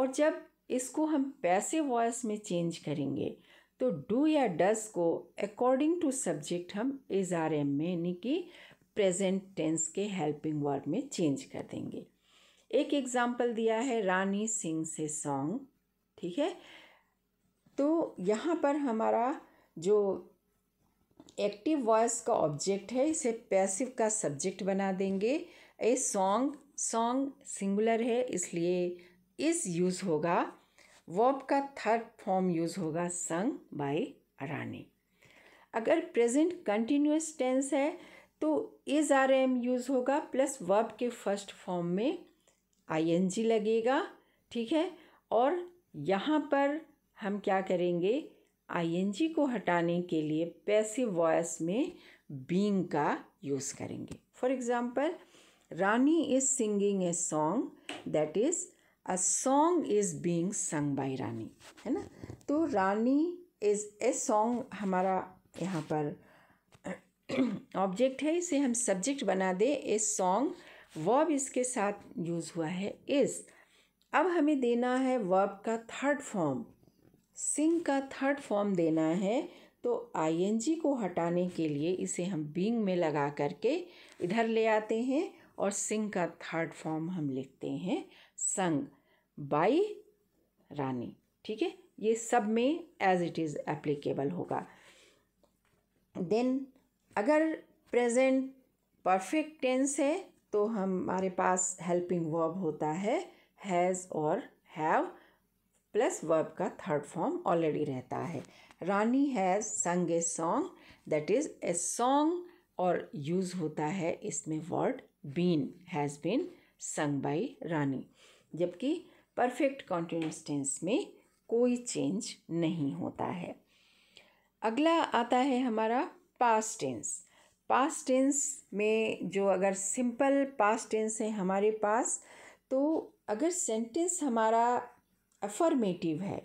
और जब इसको हम पैसे वॉयस में चेंज करेंगे तो डू या डज को अकॉर्डिंग टू सब्जेक्ट हम इज आर एम में यानी कि प्रेजेंट टेंस के हेल्पिंग वर्ड में चेंज कर देंगे एक एग्जाम्पल दिया है रानी सिंह से सॉन्ग ठीक है तो यहाँ पर हमारा जो एक्टिव वॉइस का ऑब्जेक्ट है इसे पैसिव का सब्जेक्ट बना देंगे ए सॉन्ग सॉन्ग सिंगुलर है इसलिए इस यूज़ होगा वर्ब का थर्ड फॉर्म यूज़ होगा संग बाय रानी अगर प्रेजेंट कंटिन्यूस टेंस है तो इज आर एम यूज़ होगा प्लस वर्ब के फर्स्ट फॉर्म में आई एन जी लगेगा ठीक है और यहाँ पर हम क्या करेंगे आईएनजी को हटाने के लिए पैसिव वॉयस में बींग का यूज़ करेंगे for example Rani is singing a song that is a song is being sung by Rani है ना तो रानी इज़ ए सॉन्ग हमारा यहाँ पर ऑब्जेक्ट [CLEARS THROAT] है इसे हम सब्जेक्ट बना दे ए सॉन्ग वर्ब इसके साथ यूज़ हुआ है इज़ अब हमें देना है वर्ब का थर्ड फॉर्म सिंग का थर्ड फॉर्म देना है तो आईएनजी को हटाने के लिए इसे हम बींग में लगा करके इधर ले आते हैं और सिंह का थर्ड फॉर्म हम लिखते हैं संग बाई रानी ठीक है ये सब में एज इट इज़ एप्लीकेबल होगा देन अगर प्रेजेंट परफेक्ट टेंस है तो हमारे पास हेल्पिंग वर्ब होता है हैज़ और हैव प्लस वर्ब का थर्ड फॉर्म ऑलरेडी रहता है Rani has sung a song that is a song और यूज़ होता है इसमें word been has been sung by Rani जबकि परफेक्ट कॉन्टिनेंस टेंस में कोई चेंज नहीं होता है अगला आता है हमारा पास्ट टेंस पास्ट टेंस में जो अगर सिंपल पास्ट टेंस है हमारे पास तो अगर सेंटेंस हमारा अफर्मेटिव है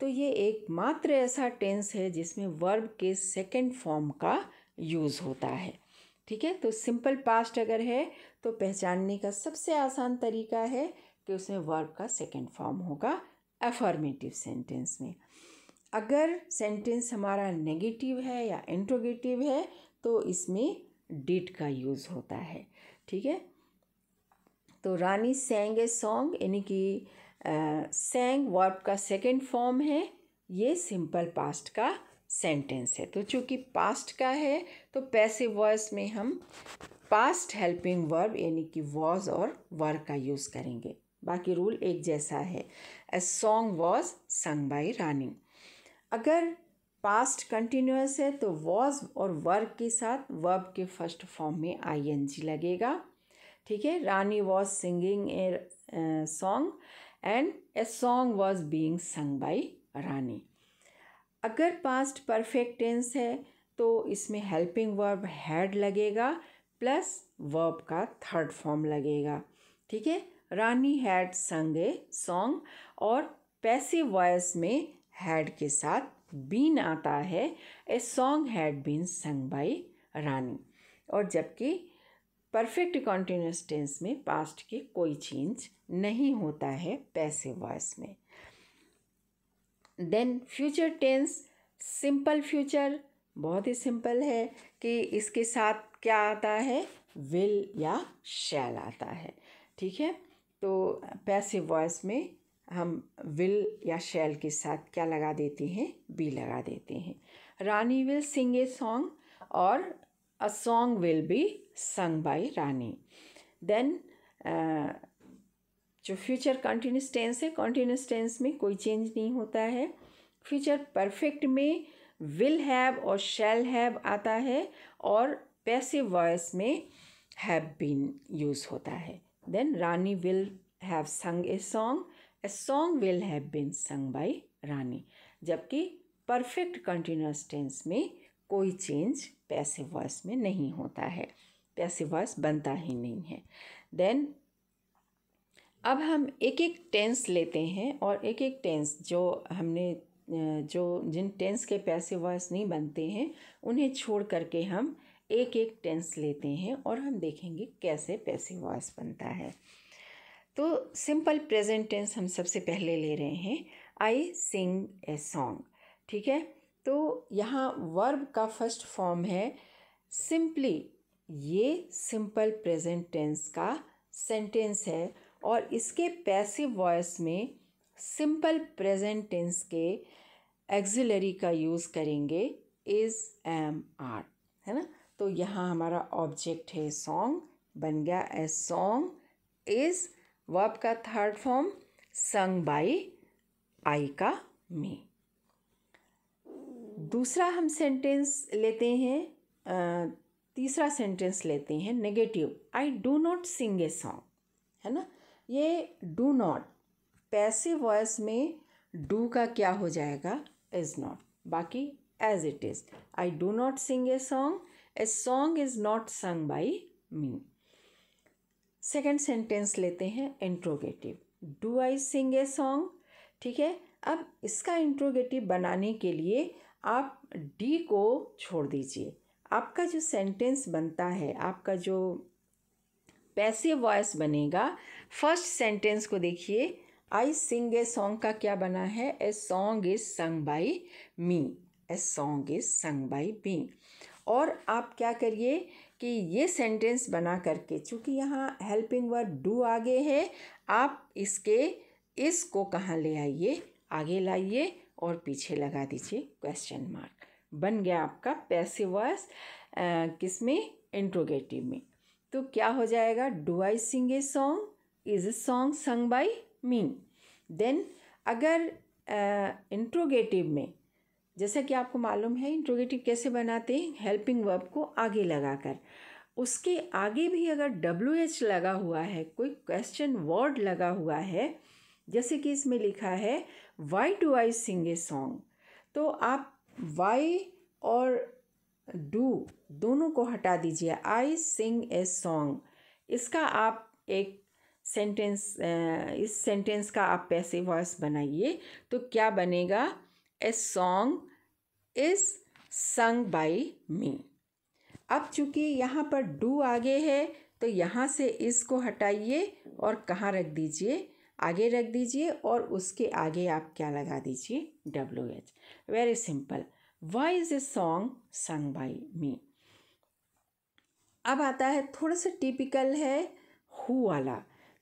तो ये एकमात्र ऐसा टेंस है जिसमें वर्ब के सेकेंड फॉर्म का यूज़ होता है ठीक है तो सिंपल पास्ट अगर है तो पहचानने का सबसे आसान तरीका है कि उसमें वर्ब का सेकेंड फॉर्म होगा अफर्मेटिव सेंटेंस में अगर सेंटेंस हमारा नेगेटिव है या इंट्रोगेटिव है तो इसमें डिट का यूज़ होता है ठीक है तो रानी सेंग ए सॉन्ग यानी कि सेंग वर्ब का सेकेंड फॉर्म है ये सिंपल पास्ट का सेंटेंस है तो चूँकि पास्ट का है तो पैसिव वॉइस में हम पास्ट हेल्पिंग वर्ब यानी कि वॉज और वर का यूज़ करेंगे बाकी रूल एक जैसा है a song was sung by Rani अगर पास्ट कंटिन्यूस है तो वॉज और वर्क के साथ वर्ब के फर्स्ट फॉर्म में आई एन जी लगेगा ठीक है Rani was singing a song and a song was being sung by Rani अगर पास्ट परफेक्ट टेंस है तो इसमें हेल्पिंग वर्ब हैड लगेगा प्लस वर्ब का थर्ड फॉर्म लगेगा ठीक है Rani had sung a song और पैसिव वॉयस में हैड के साथ बीन आता है a song had been sung by Rani और जबकि परफेक्ट कॉन्टीन्यूस टेंस में पास्ट की कोई चेंज नहीं होता है पैसे वॉइस में then future tense simple future बहुत ही सिंपल है कि इसके साथ क्या आता है विल या शैल आता है ठीक है तो पैसे वॉइस में हम विल या शैल के साथ क्या लगा देते हैं बी लगा देते हैं रानी विल सिंग ए सॉन्ग और a song will be sung by Rani then जो फ्यूचर कंटिन्यूस टेंस है कॉन्टीन्यूस टेंस में कोई चेंज नहीं होता है फ्यूचर परफेक्ट में विल हैव और शैल हैव आता है और पैसिव वॉयस में हैव बीन यूज़ होता है then Rani will have sung a song a song will have been sung by Rani जबकि परफेक्ट कंटिन्यूस टेंस में कोई चेंज पैसिव वॉयस में नहीं होता है पैसिव वॉयस बनता ही नहीं है देन अब हम एक एक टेंस लेते हैं और एक एक टेंस जो हमने जो जिन टेंस के पैसे वॉयस नहीं बनते हैं उन्हें छोड़ करके हम एक एक टेंस लेते हैं और हम देखेंगे कैसे पैसे वॉयस बनता है तो सिंपल प्रेजेंट टेंस हम सबसे पहले ले रहे हैं आई सिंग ए सॉन्ग ठीक है तो यहाँ वर्ब का फर्स्ट फॉर्म है सिंपली ये सिंपल प्रेजेंट टेंस का सेंटेंस है और इसके पैसिव वॉयस में सिंपल प्रेजेंट टेंस के एग्जिलरी का यूज़ करेंगे इज़ एम आर है ना तो यहाँ हमारा ऑब्जेक्ट है सॉन्ग बन गया ए सॉन्ग इज़ वर्ब का third form sung by I का मी दूसरा हम सेंटेंस लेते हैं तीसरा सेंटेंस लेते हैं negative I do not sing a song है ना ये डू नॉट पैसिव वॉयस में डू का क्या हो जाएगा इज़ नॉट बाकी as it is I do not sing a song a song is not sung by me second sentence लेते हैं interrogative do I sing a song ठीक है अब इसका इंट्रोगेटिव बनाने के लिए आप डी को छोड़ दीजिए आपका जो सेंटेंस बनता है आपका जो पैसिव वॉयस बनेगा फर्स्ट सेंटेंस को देखिए आई सिंग ए सॉन्ग का क्या बना है a song is sung by me a song is sung by me और आप क्या करिए कि ये सेंटेंस बना करके चूँकि यहाँ हेल्पिंग वर्ड डू आगे है आप इसके इसको कहाँ ले आइए आगे लाइए और पीछे लगा दीजिए क्वेश्चन मार्क बन गया आपका पैसिव वॉयस किस में इंट्रोगेटिव में तो क्या हो जाएगा do I sing a song is a song sung by me then अगर इंट्रोगेटिव uh, में जैसा कि आपको मालूम है इंट्रोगेटिव कैसे बनाते हैं हेल्पिंग वर्ब को आगे लगाकर उसके आगे भी अगर डब्ल्यू एच लगा हुआ है कोई क्वेश्चन वर्ड लगा हुआ है जैसे कि इसमें लिखा है why do I sing a song तो आप वाई और डू दोनों को हटा दीजिए आई सिंग ए सॉन्ग इसका आप एक सेंटेंस इस सेंटेंस का आप पैसे वॉइस बनाइए तो क्या बनेगा a song is sung by me अब चूंकि यहाँ पर डू आगे है तो यहाँ से इसको हटाइए और कहाँ रख दीजिए आगे रख दीजिए और उसके आगे आप क्या लगा दीजिए W H very simple why is a song sung by me अब आता है थोड़ा सा टिपिकल है हु वाला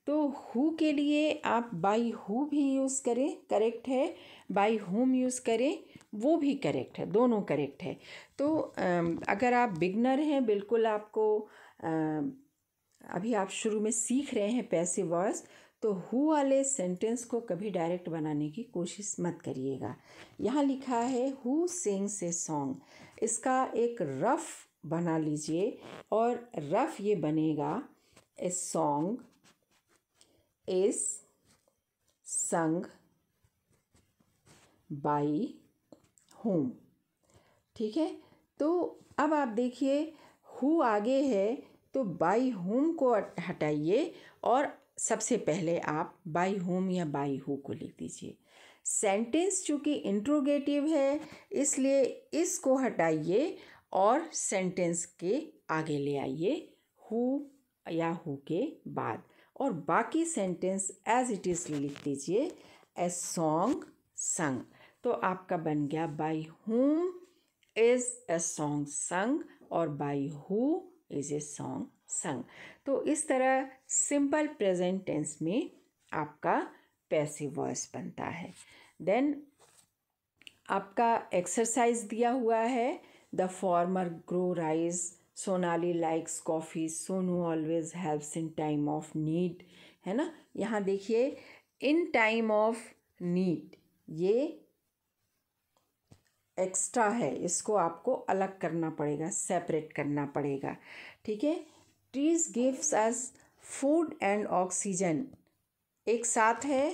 तो हु के लिए आप बाई हु भी यूज़ करें करेक्ट है बाई होम यूज़ करें वो भी करेक्ट है दोनों करेक्ट है तो अगर आप बिगनर हैं बिल्कुल आपको अभी आप शुरू में सीख रहे हैं पैसे वॉइस तो हु वाले सेंटेंस को कभी डायरेक्ट बनाने की कोशिश मत करिएगा यहाँ लिखा है हु सिंग्स ए सॉन्ग इसका एक रफ़ बना लीजिए और रफ़ ये बनेगा ए सॉन्ग इस संग बाई होम ठीक है तो अब आप देखिए हु आगे है तो बाई होम को हटाइए और सबसे पहले आप बाई होम या बाई हु को लिख दीजिए सेंटेंस चूँकि इंट्रोगेटिव है इसलिए इसको हटाइए और सेंटेंस के आगे ले आइए हु या हु के बाद और बाकी सेंटेंस एज इट इज़ लिख दीजिए ए सॉन्ग संग तो आपका बन गया बाई हुम इज़ ए सॉन्ग संग और by who is a song sung तो इस तरह सिंपल प्रेजेंट टेंस में आपका पैसिव वॉइस बनता है देन आपका एक्सरसाइज दिया हुआ है the farmer grow rice Sonali likes coffee Sonu always helps in time of need है ना यहाँ देखिए इन टाइम ऑफ नीड ये एक्स्ट्रा है इसको आपको अलग करना पड़ेगा सेपरेट करना पड़ेगा ठीक है trees gives us food and oxygen एक साथ है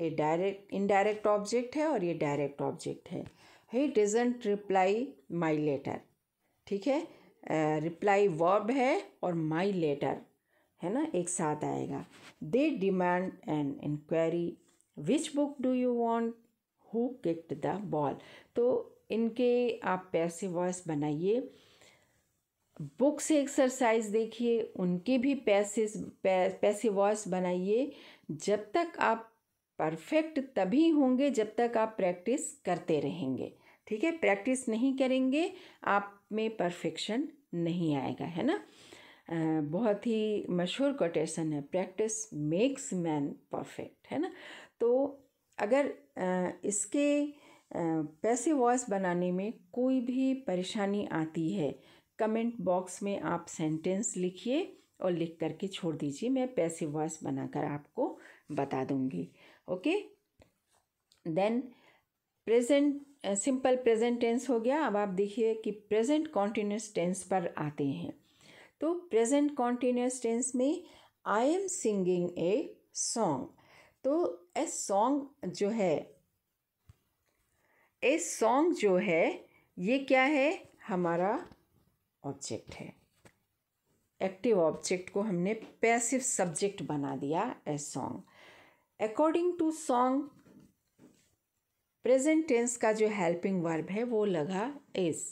ये डायरेक्ट इनडायरेक्ट ऑब्जेक्ट है और ये डायरेक्ट ऑब्जेक्ट है he didn't reply my letter ठीक है रिप्लाई वर्ब है और माई लेटर है ना एक साथ आएगा they demand an inquiry which book do you want who kicked the ball तो इनके आप पैसे वॉइस बनाइए बुक से एक्सरसाइज देखिए उनके भी पैसे पैसे वॉइस बनाइए जब तक आप परफेक्ट तभी होंगे जब तक आप प्रैक्टिस करते रहेंगे ठीक है प्रैक्टिस नहीं करेंगे आप में परफेक्शन नहीं आएगा है ना बहुत ही मशहूर कोटेशन है प्रैक्टिस मेक्स मैन परफेक्ट है ना तो अगर इसके पैसे वॉइस बनाने में कोई भी परेशानी आती है कमेंट बॉक्स में आप सेंटेंस लिखिए और लिख करके छोड़ दीजिए मैं पैसिव वॉइस बनाकर आपको बता दूंगी okay then present simple present tense हो गया अब आप देखिए कि प्रेजेंट कॉन्टीन्यूस टेंस पर आते हैं तो प्रेजेंट कॉन्टीन्यूस टेंस में I am singing a song तो ए सॉन्ग जो है ए सॉन्ग जो है ये क्या है हमारा ऑब्जेक्ट है एक्टिव ऑब्जेक्ट को हमने पैसिव सब्जेक्ट बना दिया a song according to song present tense का जो हेल्पिंग वर्ब है वो लगा इज़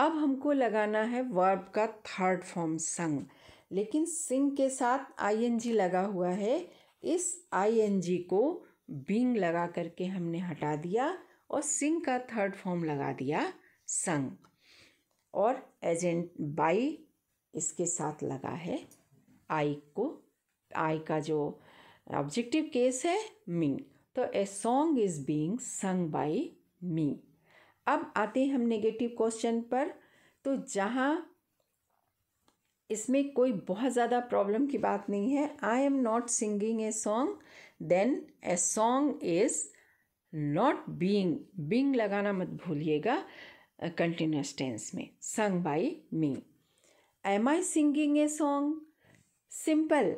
अब हमको लगाना है वर्ब का थर्ड फॉर्म संग लेकिन सिंग के साथ आईएनजी लगा हुआ है इस आईएनजी को बिंग लगा करके हमने हटा दिया और सिंग का थर्ड फॉर्म लगा दिया संग और एजेंट बाई इसके साथ लगा है आई को आई का जो ऑब्जेक्टिव केस है मी तो a song is being sung by me अब आते हैं हम नेगेटिव क्वेश्चन पर तो जहाँ इसमें कोई बहुत ज़्यादा प्रॉब्लम की बात नहीं है I am not singing a song then a song is not being being लगाना मत भूलिएगा कंटिन्यूस टेंस में sung by me am I singing a song simple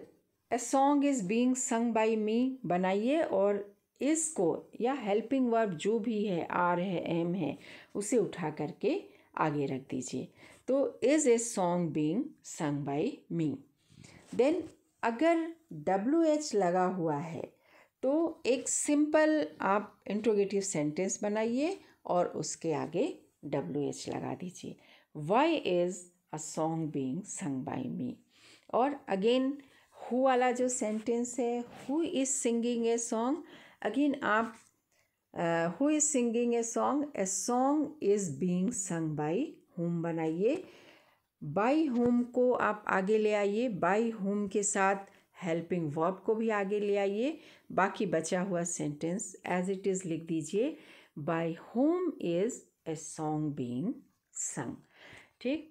a song is being sung by me बनाइए और इसको या helping verb जो भी है आर है एम है उसे उठा करके आगे रख दीजिए तो is a song being sung by me then अगर डब्ल्यू एच लगा हुआ है तो एक सिंपल आप इंट्रोगेटिव सेंटेंस बनाइए और उसके आगे डब्ल्यू एच लगा दीजिए why is a song being sung by me और अगेन हु वाला जो सेंटेंस है who is singing a song again आप who is singing a song a song is being sung by whom बनाइए by whom को आप आगे ले आइए बाई होम के साथ हेल्पिंग वर्ब को भी आगे ले आइए बाकी बचा हुआ सेंटेंस एज इट इज़ लिख दीजिए by whom is a song being sung ठीक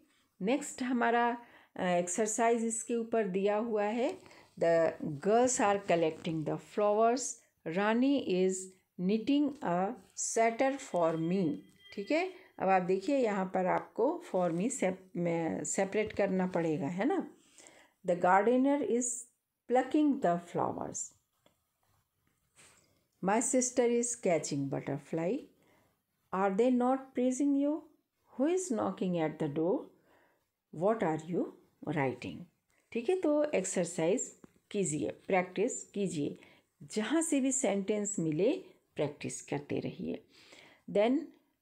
नेक्स्ट हमारा एक्सरसाइज इसके ऊपर दिया हुआ है the girls are collecting the flowers Rani is knitting a sweater for me ठीक है अब आप देखिए यहाँ पर आपको फॉर मी सेपरेट करना पड़ेगा है ना the gardener is plucking the flowers my sister is catching butterfly Are they not praising you? Who is knocking at the door? What are you writing? ठीक है तो एक्सरसाइज कीजिए प्रैक्टिस कीजिए जहाँ से भी सेंटेंस मिले प्रैक्टिस करते रहिए देन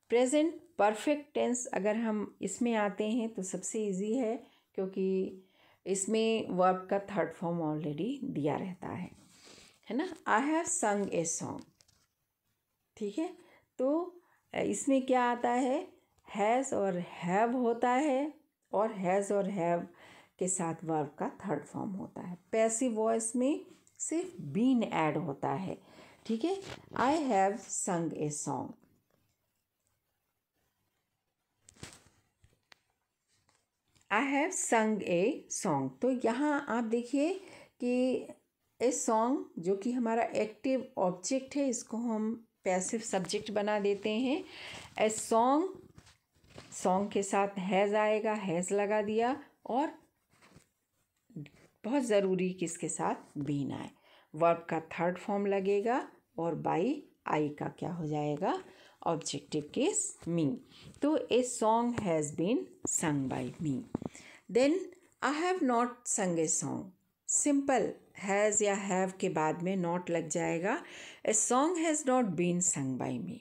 प्रेजेंट परफेक्ट टेंस अगर हम इसमें आते हैं तो सबसे इजी है क्योंकि इसमें वर्ब का थर्ड फॉर्म ऑलरेडी दिया रहता है है ना आई हैव संग ए सॉन्ग ठीक है तो इसमें क्या आता है हैज़ और हैव होता है और हैज़ और हैव के साथ वर्ब का थर्ड फॉर्म होता है पैसिव वॉइस में सिर्फ बीन ऐड होता है ठीक है आई have sung a song I have sung a song तो यहाँ आप देखिए कि ए सॉन्ग जो कि हमारा एक्टिव ऑब्जेक्ट है इसको हम पैसिव सब्जेक्ट बना देते हैं ए सॉन्ग सॉन्ग के साथ हैज़ आएगा हैज़ लगा दिया और बहुत ज़रूरी कि इसके साथ बीन आए वर्ब का थर्ड फॉर्म लगेगा और बाई आई का क्या हो जाएगा ऑब्जेक्टिव केस मी तो a song has been sung by me then I have not sung a song simple has या हैव के बाद में नॉट लग जाएगा a song has not been sung by me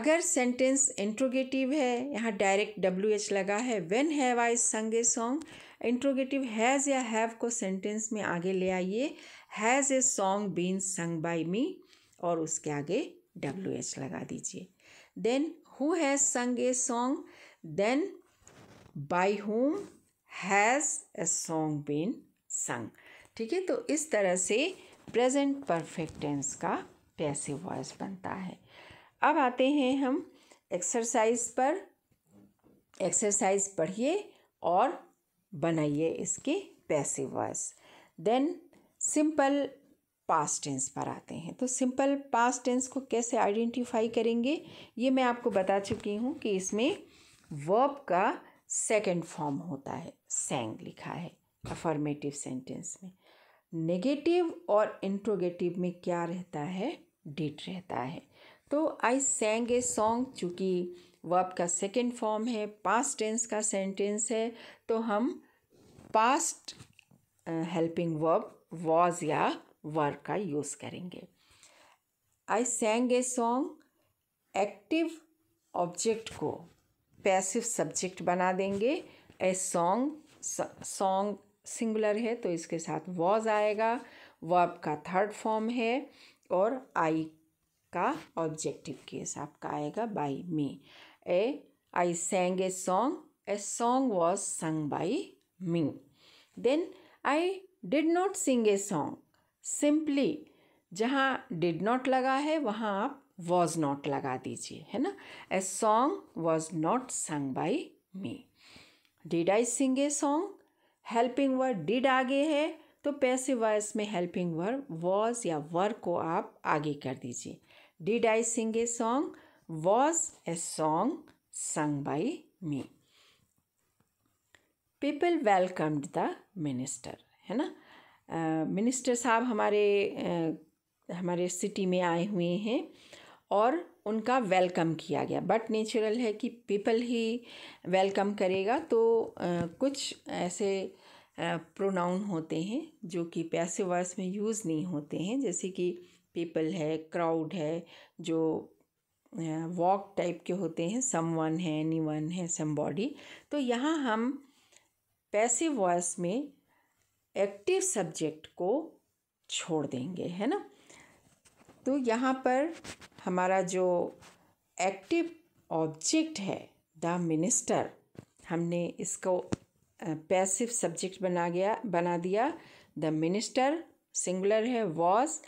अगर सेंटेंस इंट्रोगेटिव है यहाँ डायरेक्ट डब्ल्यू एच लगा है when have I sung a song interrogative has या हैव को सेंटेंस में आगे ले आइए has a song been sung by me और उसके आगे डब्ल्यू एच लगा दीजिए then who has sung a song then by whom has a song been sung ठीक है तो इस तरह से प्रेजेंट परफेक्ट टेंस का पैसिव वॉइस बनता है अब आते हैं हम एक्सरसाइज पर एक्सरसाइज पढ़िए और बनाइए इसके passive voice then simple past tense पर आते हैं तो सिंपल पास्ट टेंस को कैसे आइडेंटिफाई करेंगे ये मैं आपको बता चुकी हूँ कि इसमें वर्ब का सेकंड फॉर्म होता है सेंग लिखा है अफर्मेटिव सेंटेंस में नेगेटिव और इंट्रोगेटिव में क्या रहता है डिट रहता है तो आई सेंग ए सॉन्ग चूँकि वर्ब का सेकेंड फॉर्म है पास्ट टेंस का सेंटेंस है तो हम पास्ट हेल्पिंग वर्ब वॉज या वर का यूज़ करेंगे I sang a song active object को पैसिव सब्जेक्ट बना देंगे ए सॉन्ग सॉन्ग सिंगुलर है तो इसके साथ वॉज आएगा वर्ब का थर्ड फॉर्म है और आई का ऑब्जेक्टिव केस आपका आएगा by me a I sang a song a song was sung by me then I did not sing a song simply जहाँ डिड नॉट लगा है वहाँ आप वॉज नॉट लगा दीजिए है ना a song was not sung by me did I sing a song helping word did आगे है तो पैसिव वॉइस में हेल्पिंग वर्ब वॉज या वर को आप आगे कर दीजिए did I sing a song was a song sung by me people welcomed the minister है ना मिनिस्टर साहब हमारे uh, हमारे सिटी में आए हुए हैं और उनका वेलकम किया गया बट नेचुरल है कि पीपल ही वेलकम करेगा तो कुछ ऐसे प्रोनाउन होते हैं जो कि पैसे वर्स में यूज़ नहीं होते हैं जैसे कि पीपल है क्राउड है जो वॉक टाइप के होते हैं सम वन है एनी वन है सम बॉडी तो यहाँ हम पैसे वॉयस में एक्टिव सब्जेक्ट को छोड़ देंगे है ना तो यहाँ पर हमारा जो एक्टिव ऑब्जेक्ट है द मिनिस्टर हमने इसको पैसिव सब्जेक्ट बना गया बना दिया द मिनिस्टर सिंगुलर है वॉज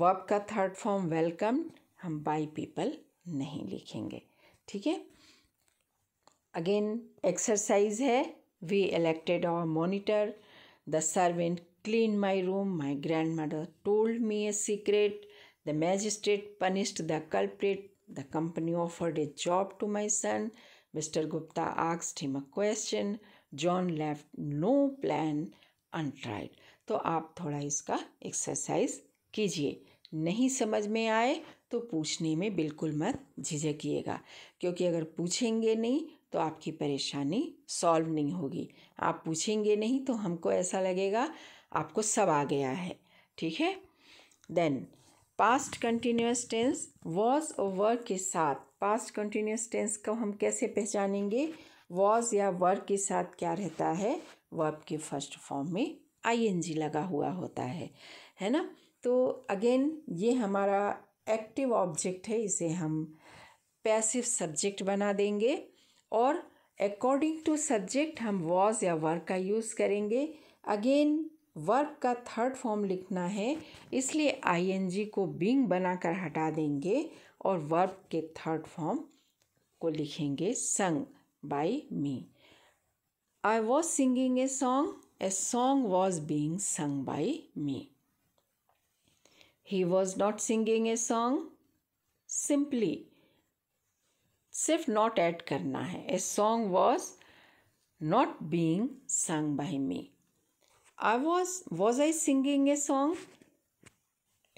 वर्ब का थर्ड फॉर्म वेलकम हम बाई पीपल नहीं लिखेंगे ठीक है अगेन एक्सरसाइज है we elected our monitor the servant clean my room my grandmother told me a secret The magistrate punished the culprit. The company offered a job to my son. Mr. Gupta asked him a question. John left no plan untried तो आप थोड़ा इसका exercise कीजिए नहीं समझ में आए तो पूछने में बिल्कुल मत झिझकिएगा क्योंकि अगर पूछेंगे नहीं तो आपकी परेशानी सॉल्व नहीं होगी आप पूछेंगे नहीं तो हमको ऐसा लगेगा आपको सब आ गया है ठीक है then past continuous tense was और वर्क के साथ पास्ट कंटिन्यूस टेंस को हम कैसे पहचानेंगे वॉज या वर्क के साथ क्या रहता है वर्ब के फर्स्ट फॉर्म में आईएनजी लगा हुआ होता है है ना तो अगेन ये हमारा एक्टिव ऑब्जेक्ट है इसे हम पैसिव सब्जेक्ट बना देंगे और अकॉर्डिंग टू सब्जेक्ट हम वॉज या वर्क का यूज़ करेंगे अगेन वर्ब का थर्ड फॉर्म लिखना है इसलिए आईएनजी को बींग बनाकर हटा देंगे और वर्ब के थर्ड फॉर्म को लिखेंगे sung by me I was singing a song a song was being sung by me he was not singing a song simply सिर्फ नॉट ऐड करना है a song was not being sung by me I was was I singing a song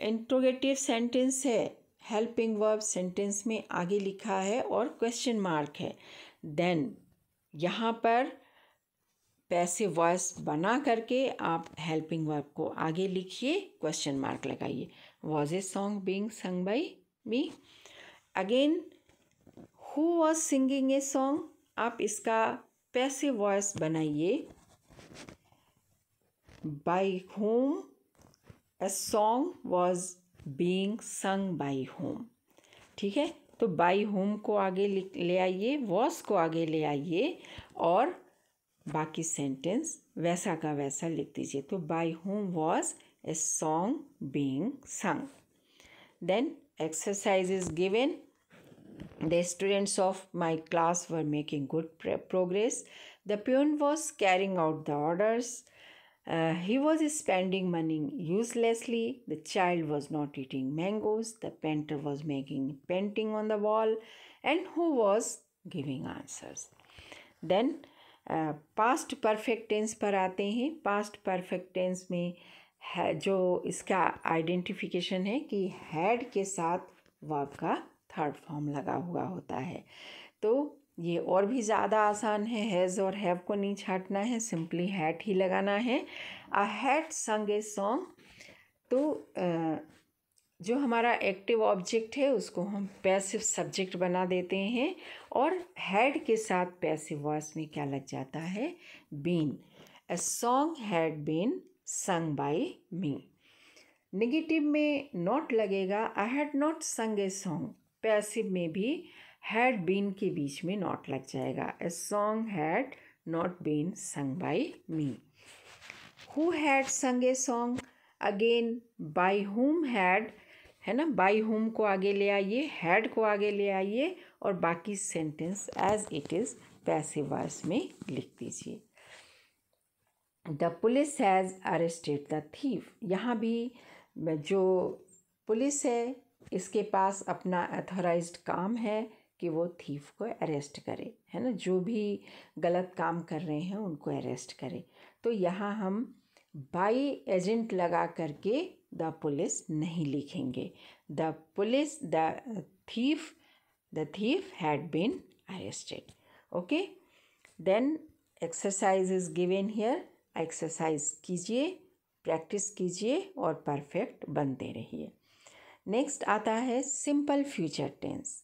interrogative sentence है helping verb sentence में आगे लिखा है और question mark है देन यहाँ पर पैसे वॉइस बना करके आप हेल्पिंग वर्ब को आगे लिखिए क्वेश्चन मार्क लगाइए was a song being sung by me again who was singing a song आप इसका पैसे वॉइस बनाइए by whom a song was being sung by whom ठीक है तो by whom को आगे ले आइए was को आगे ले आइए और बाकी सेंटेंस वैसा का वैसा लिख दीजिए तो by whom was a song being sung then exercise is given the students of my class were making good progress the peon was carrying out the orders Uh, he was spending money uselessly. The child was not eating mangoes. The painter was making painting on the wall, and who was giving answers. Then past perfect tense पर आते हैं past perfect tense में है जो इसका identification है कि had के साथ वर्ब का थर्ड फॉर्म लगा हुआ होता है तो ये और भी ज़्यादा आसान है हैज़ और हैव को नहीं छाटना है सिंपली हैट ही लगाना है अ हैट संग ए सॉन्ग तो जो हमारा एक्टिव ऑब्जेक्ट है उसको हम पैसिव सब्जेक्ट बना देते हैं और हैड के साथ पैसिव वॉइस में क्या लग जाता है been a song had been sung by me negative में नॉट लगेगा I had not sung a song passive में भी हैड बीन के बीच में नॉट लग जाएगा a song had not been sung by me who had sung a song again by whom had है ना बाई हुम को आगे ले आइए हैड को आगे ले आइए और बाकी sentence as it is passive voice में लिख दीजिए the police has arrested the thief यहाँ भी जो पुलिस है इसके पास अपना अथोराइज काम है कि वो थीफ को अरेस्ट करे है ना जो भी गलत काम कर रहे हैं उनको अरेस्ट करे तो यहाँ हम बाई एजेंट लगा करके द पुलिस नहीं लिखेंगे the police the thief the thief had been arrested okay then exercise is given here exercise कीजिए प्रैक्टिस कीजिए और परफेक्ट बनते रहिए नेक्स्ट आता है simple future tense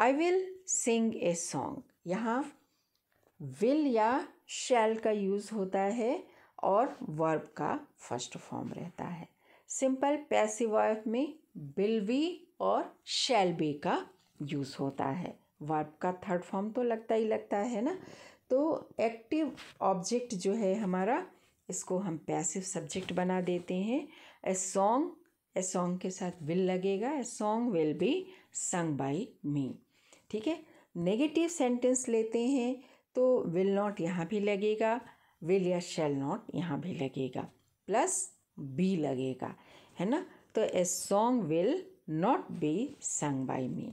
I will sing a song यहाँ विल या शैल का यूज़ होता है और वर्ब का फर्स्ट फॉर्म रहता है सिंपल पैसिव वर्ब में विल बी और शैल बी का यूज़ होता है वर्ब का थर्ड फॉर्म तो लगता ही लगता है ना तो एक्टिव ऑब्जेक्ट जो है हमारा इसको हम पैसिव सब्जेक्ट बना देते हैं ए सॉन्ग ए सॉन्ग के साथ विल लगेगा a song will be sung by me ठीक है नेगेटिव सेंटेंस लेते हैं तो विल नॉट यहाँ भी लगेगा विल या शेल नॉट यहाँ भी लगेगा प्लस बी लगेगा है ना तो a song will not be sung by me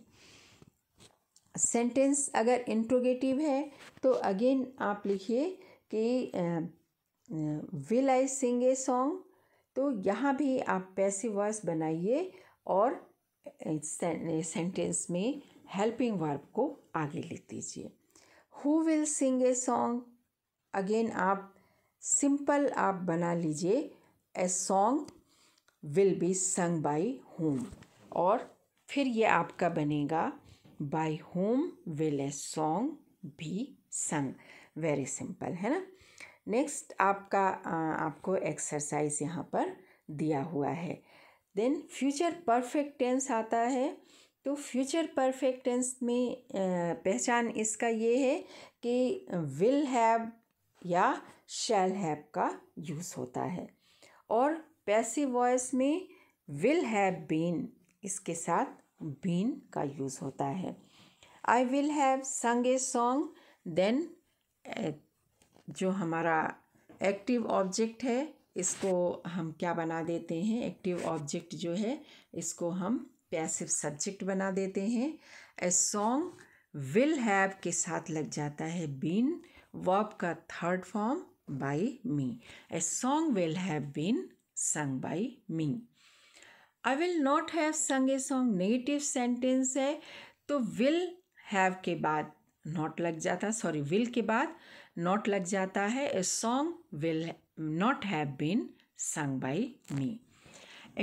sentence अगर इंट्रोगेटिव है तो अगेन आप लिखिए कि will I sing a song तो यहाँ भी आप पैसिव वर्स बनाइए और सेंटेंस में हेल्पिंग वर्ब को आगे लिख दीजिए who will sing a song again आप सिंपल आप बना लीजिए a song will be sung by whom और फिर ये आपका बनेगा by whom will a song भी संग वेरी सिंपल है ना नेक्स्ट आपका आपको एक्सरसाइज यहाँ पर दिया हुआ है देन फ्यूचर परफेक्ट टेंस आता है तो फ्यूचर परफेक्ट टेंस में पहचान इसका ये है कि विल हैव या शैल हैव का यूज़ होता है और पैसिव वॉइस में विल हैव बीन इसके साथ बीन का यूज़ होता है I will have sung a song then जो हमारा एक्टिव ऑब्जेक्ट है इसको हम क्या बना देते हैं एक्टिव ऑब्जेक्ट जो है इसको हम पैसिव सब्जेक्ट बना देते हैं ए सॉन्ग विल हैव के साथ लग जाता है बीन वर्ब का third form by me a song will have been sung by me I will not have sung a song negative sentence है तो विल हैव के बाद नॉट लग जाता सॉरी विल के बाद नॉट लग जाता है a song will not have been sung by me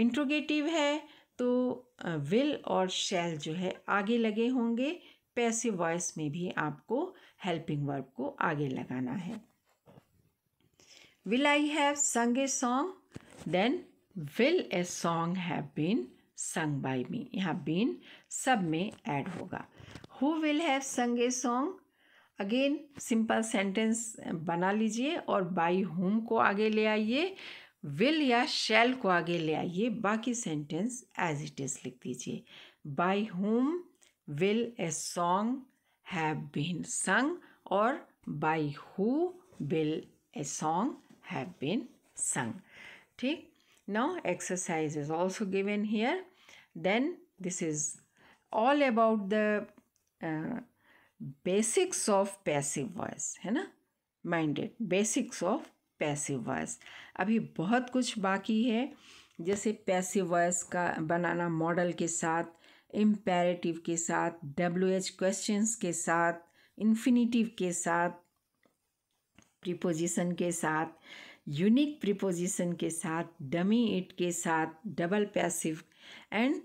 interrogative है तो विल और शैल जो है आगे लगे होंगे पैसिव वॉइस में भी आपको हेल्पिंग वर्ब को आगे लगाना है will I have sung a song then will a song have been sung by me यहाँ बीन सब में ऐड होगा who will have sung a song again simple sentence बना लीजिए और बाई होम को आगे ले आइए विल या शेल को आगे ले आइए बाकी सेंटेंस एज इट इज लिख दीजिए by whom will a song have been sung और by who will a song have been sung ठीक now exercise is also given here then this is all about the basics of passive voice है ना minded basics of passive voice अभी बहुत कुछ बाकी है जैसे पैसिव वॉइस का बनाना मॉडल के साथ इम्पेरेटिव के साथ डब्ल्यू एच क्वेश्चन के साथ इन्फिनिटिव के साथ प्रीपोजिशन के साथ यूनिक प्रीपोजिशन के साथ डमी इट के साथ डबल पैसिव एंड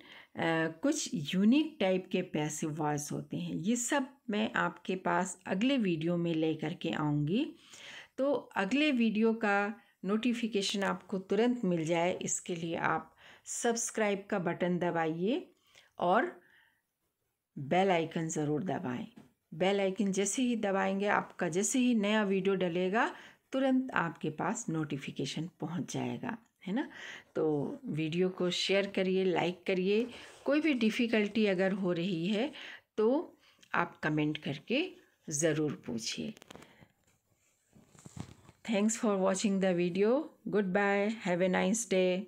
कुछ यूनिक टाइप के पैसिव वॉइस होते हैं ये सब मैं आपके पास अगले वीडियो में ले के आऊँगी तो अगले वीडियो का नोटिफिकेशन आपको तुरंत मिल जाए इसके लिए आप सब्सक्राइब का बटन दबाइए और बेल आइकन ज़रूर दबाएं बेल आइकन जैसे ही दबाएंगे आपका जैसे ही नया वीडियो डलेगा तुरंत आपके पास नोटिफिकेशन पहुंच जाएगा है ना तो वीडियो को शेयर करिए लाइक करिए कोई भी डिफ़िकल्टी अगर हो रही है तो आप कमेंट करके ज़रूर पूछिए Thanks for watching the video. Goodbye. Have a nice day.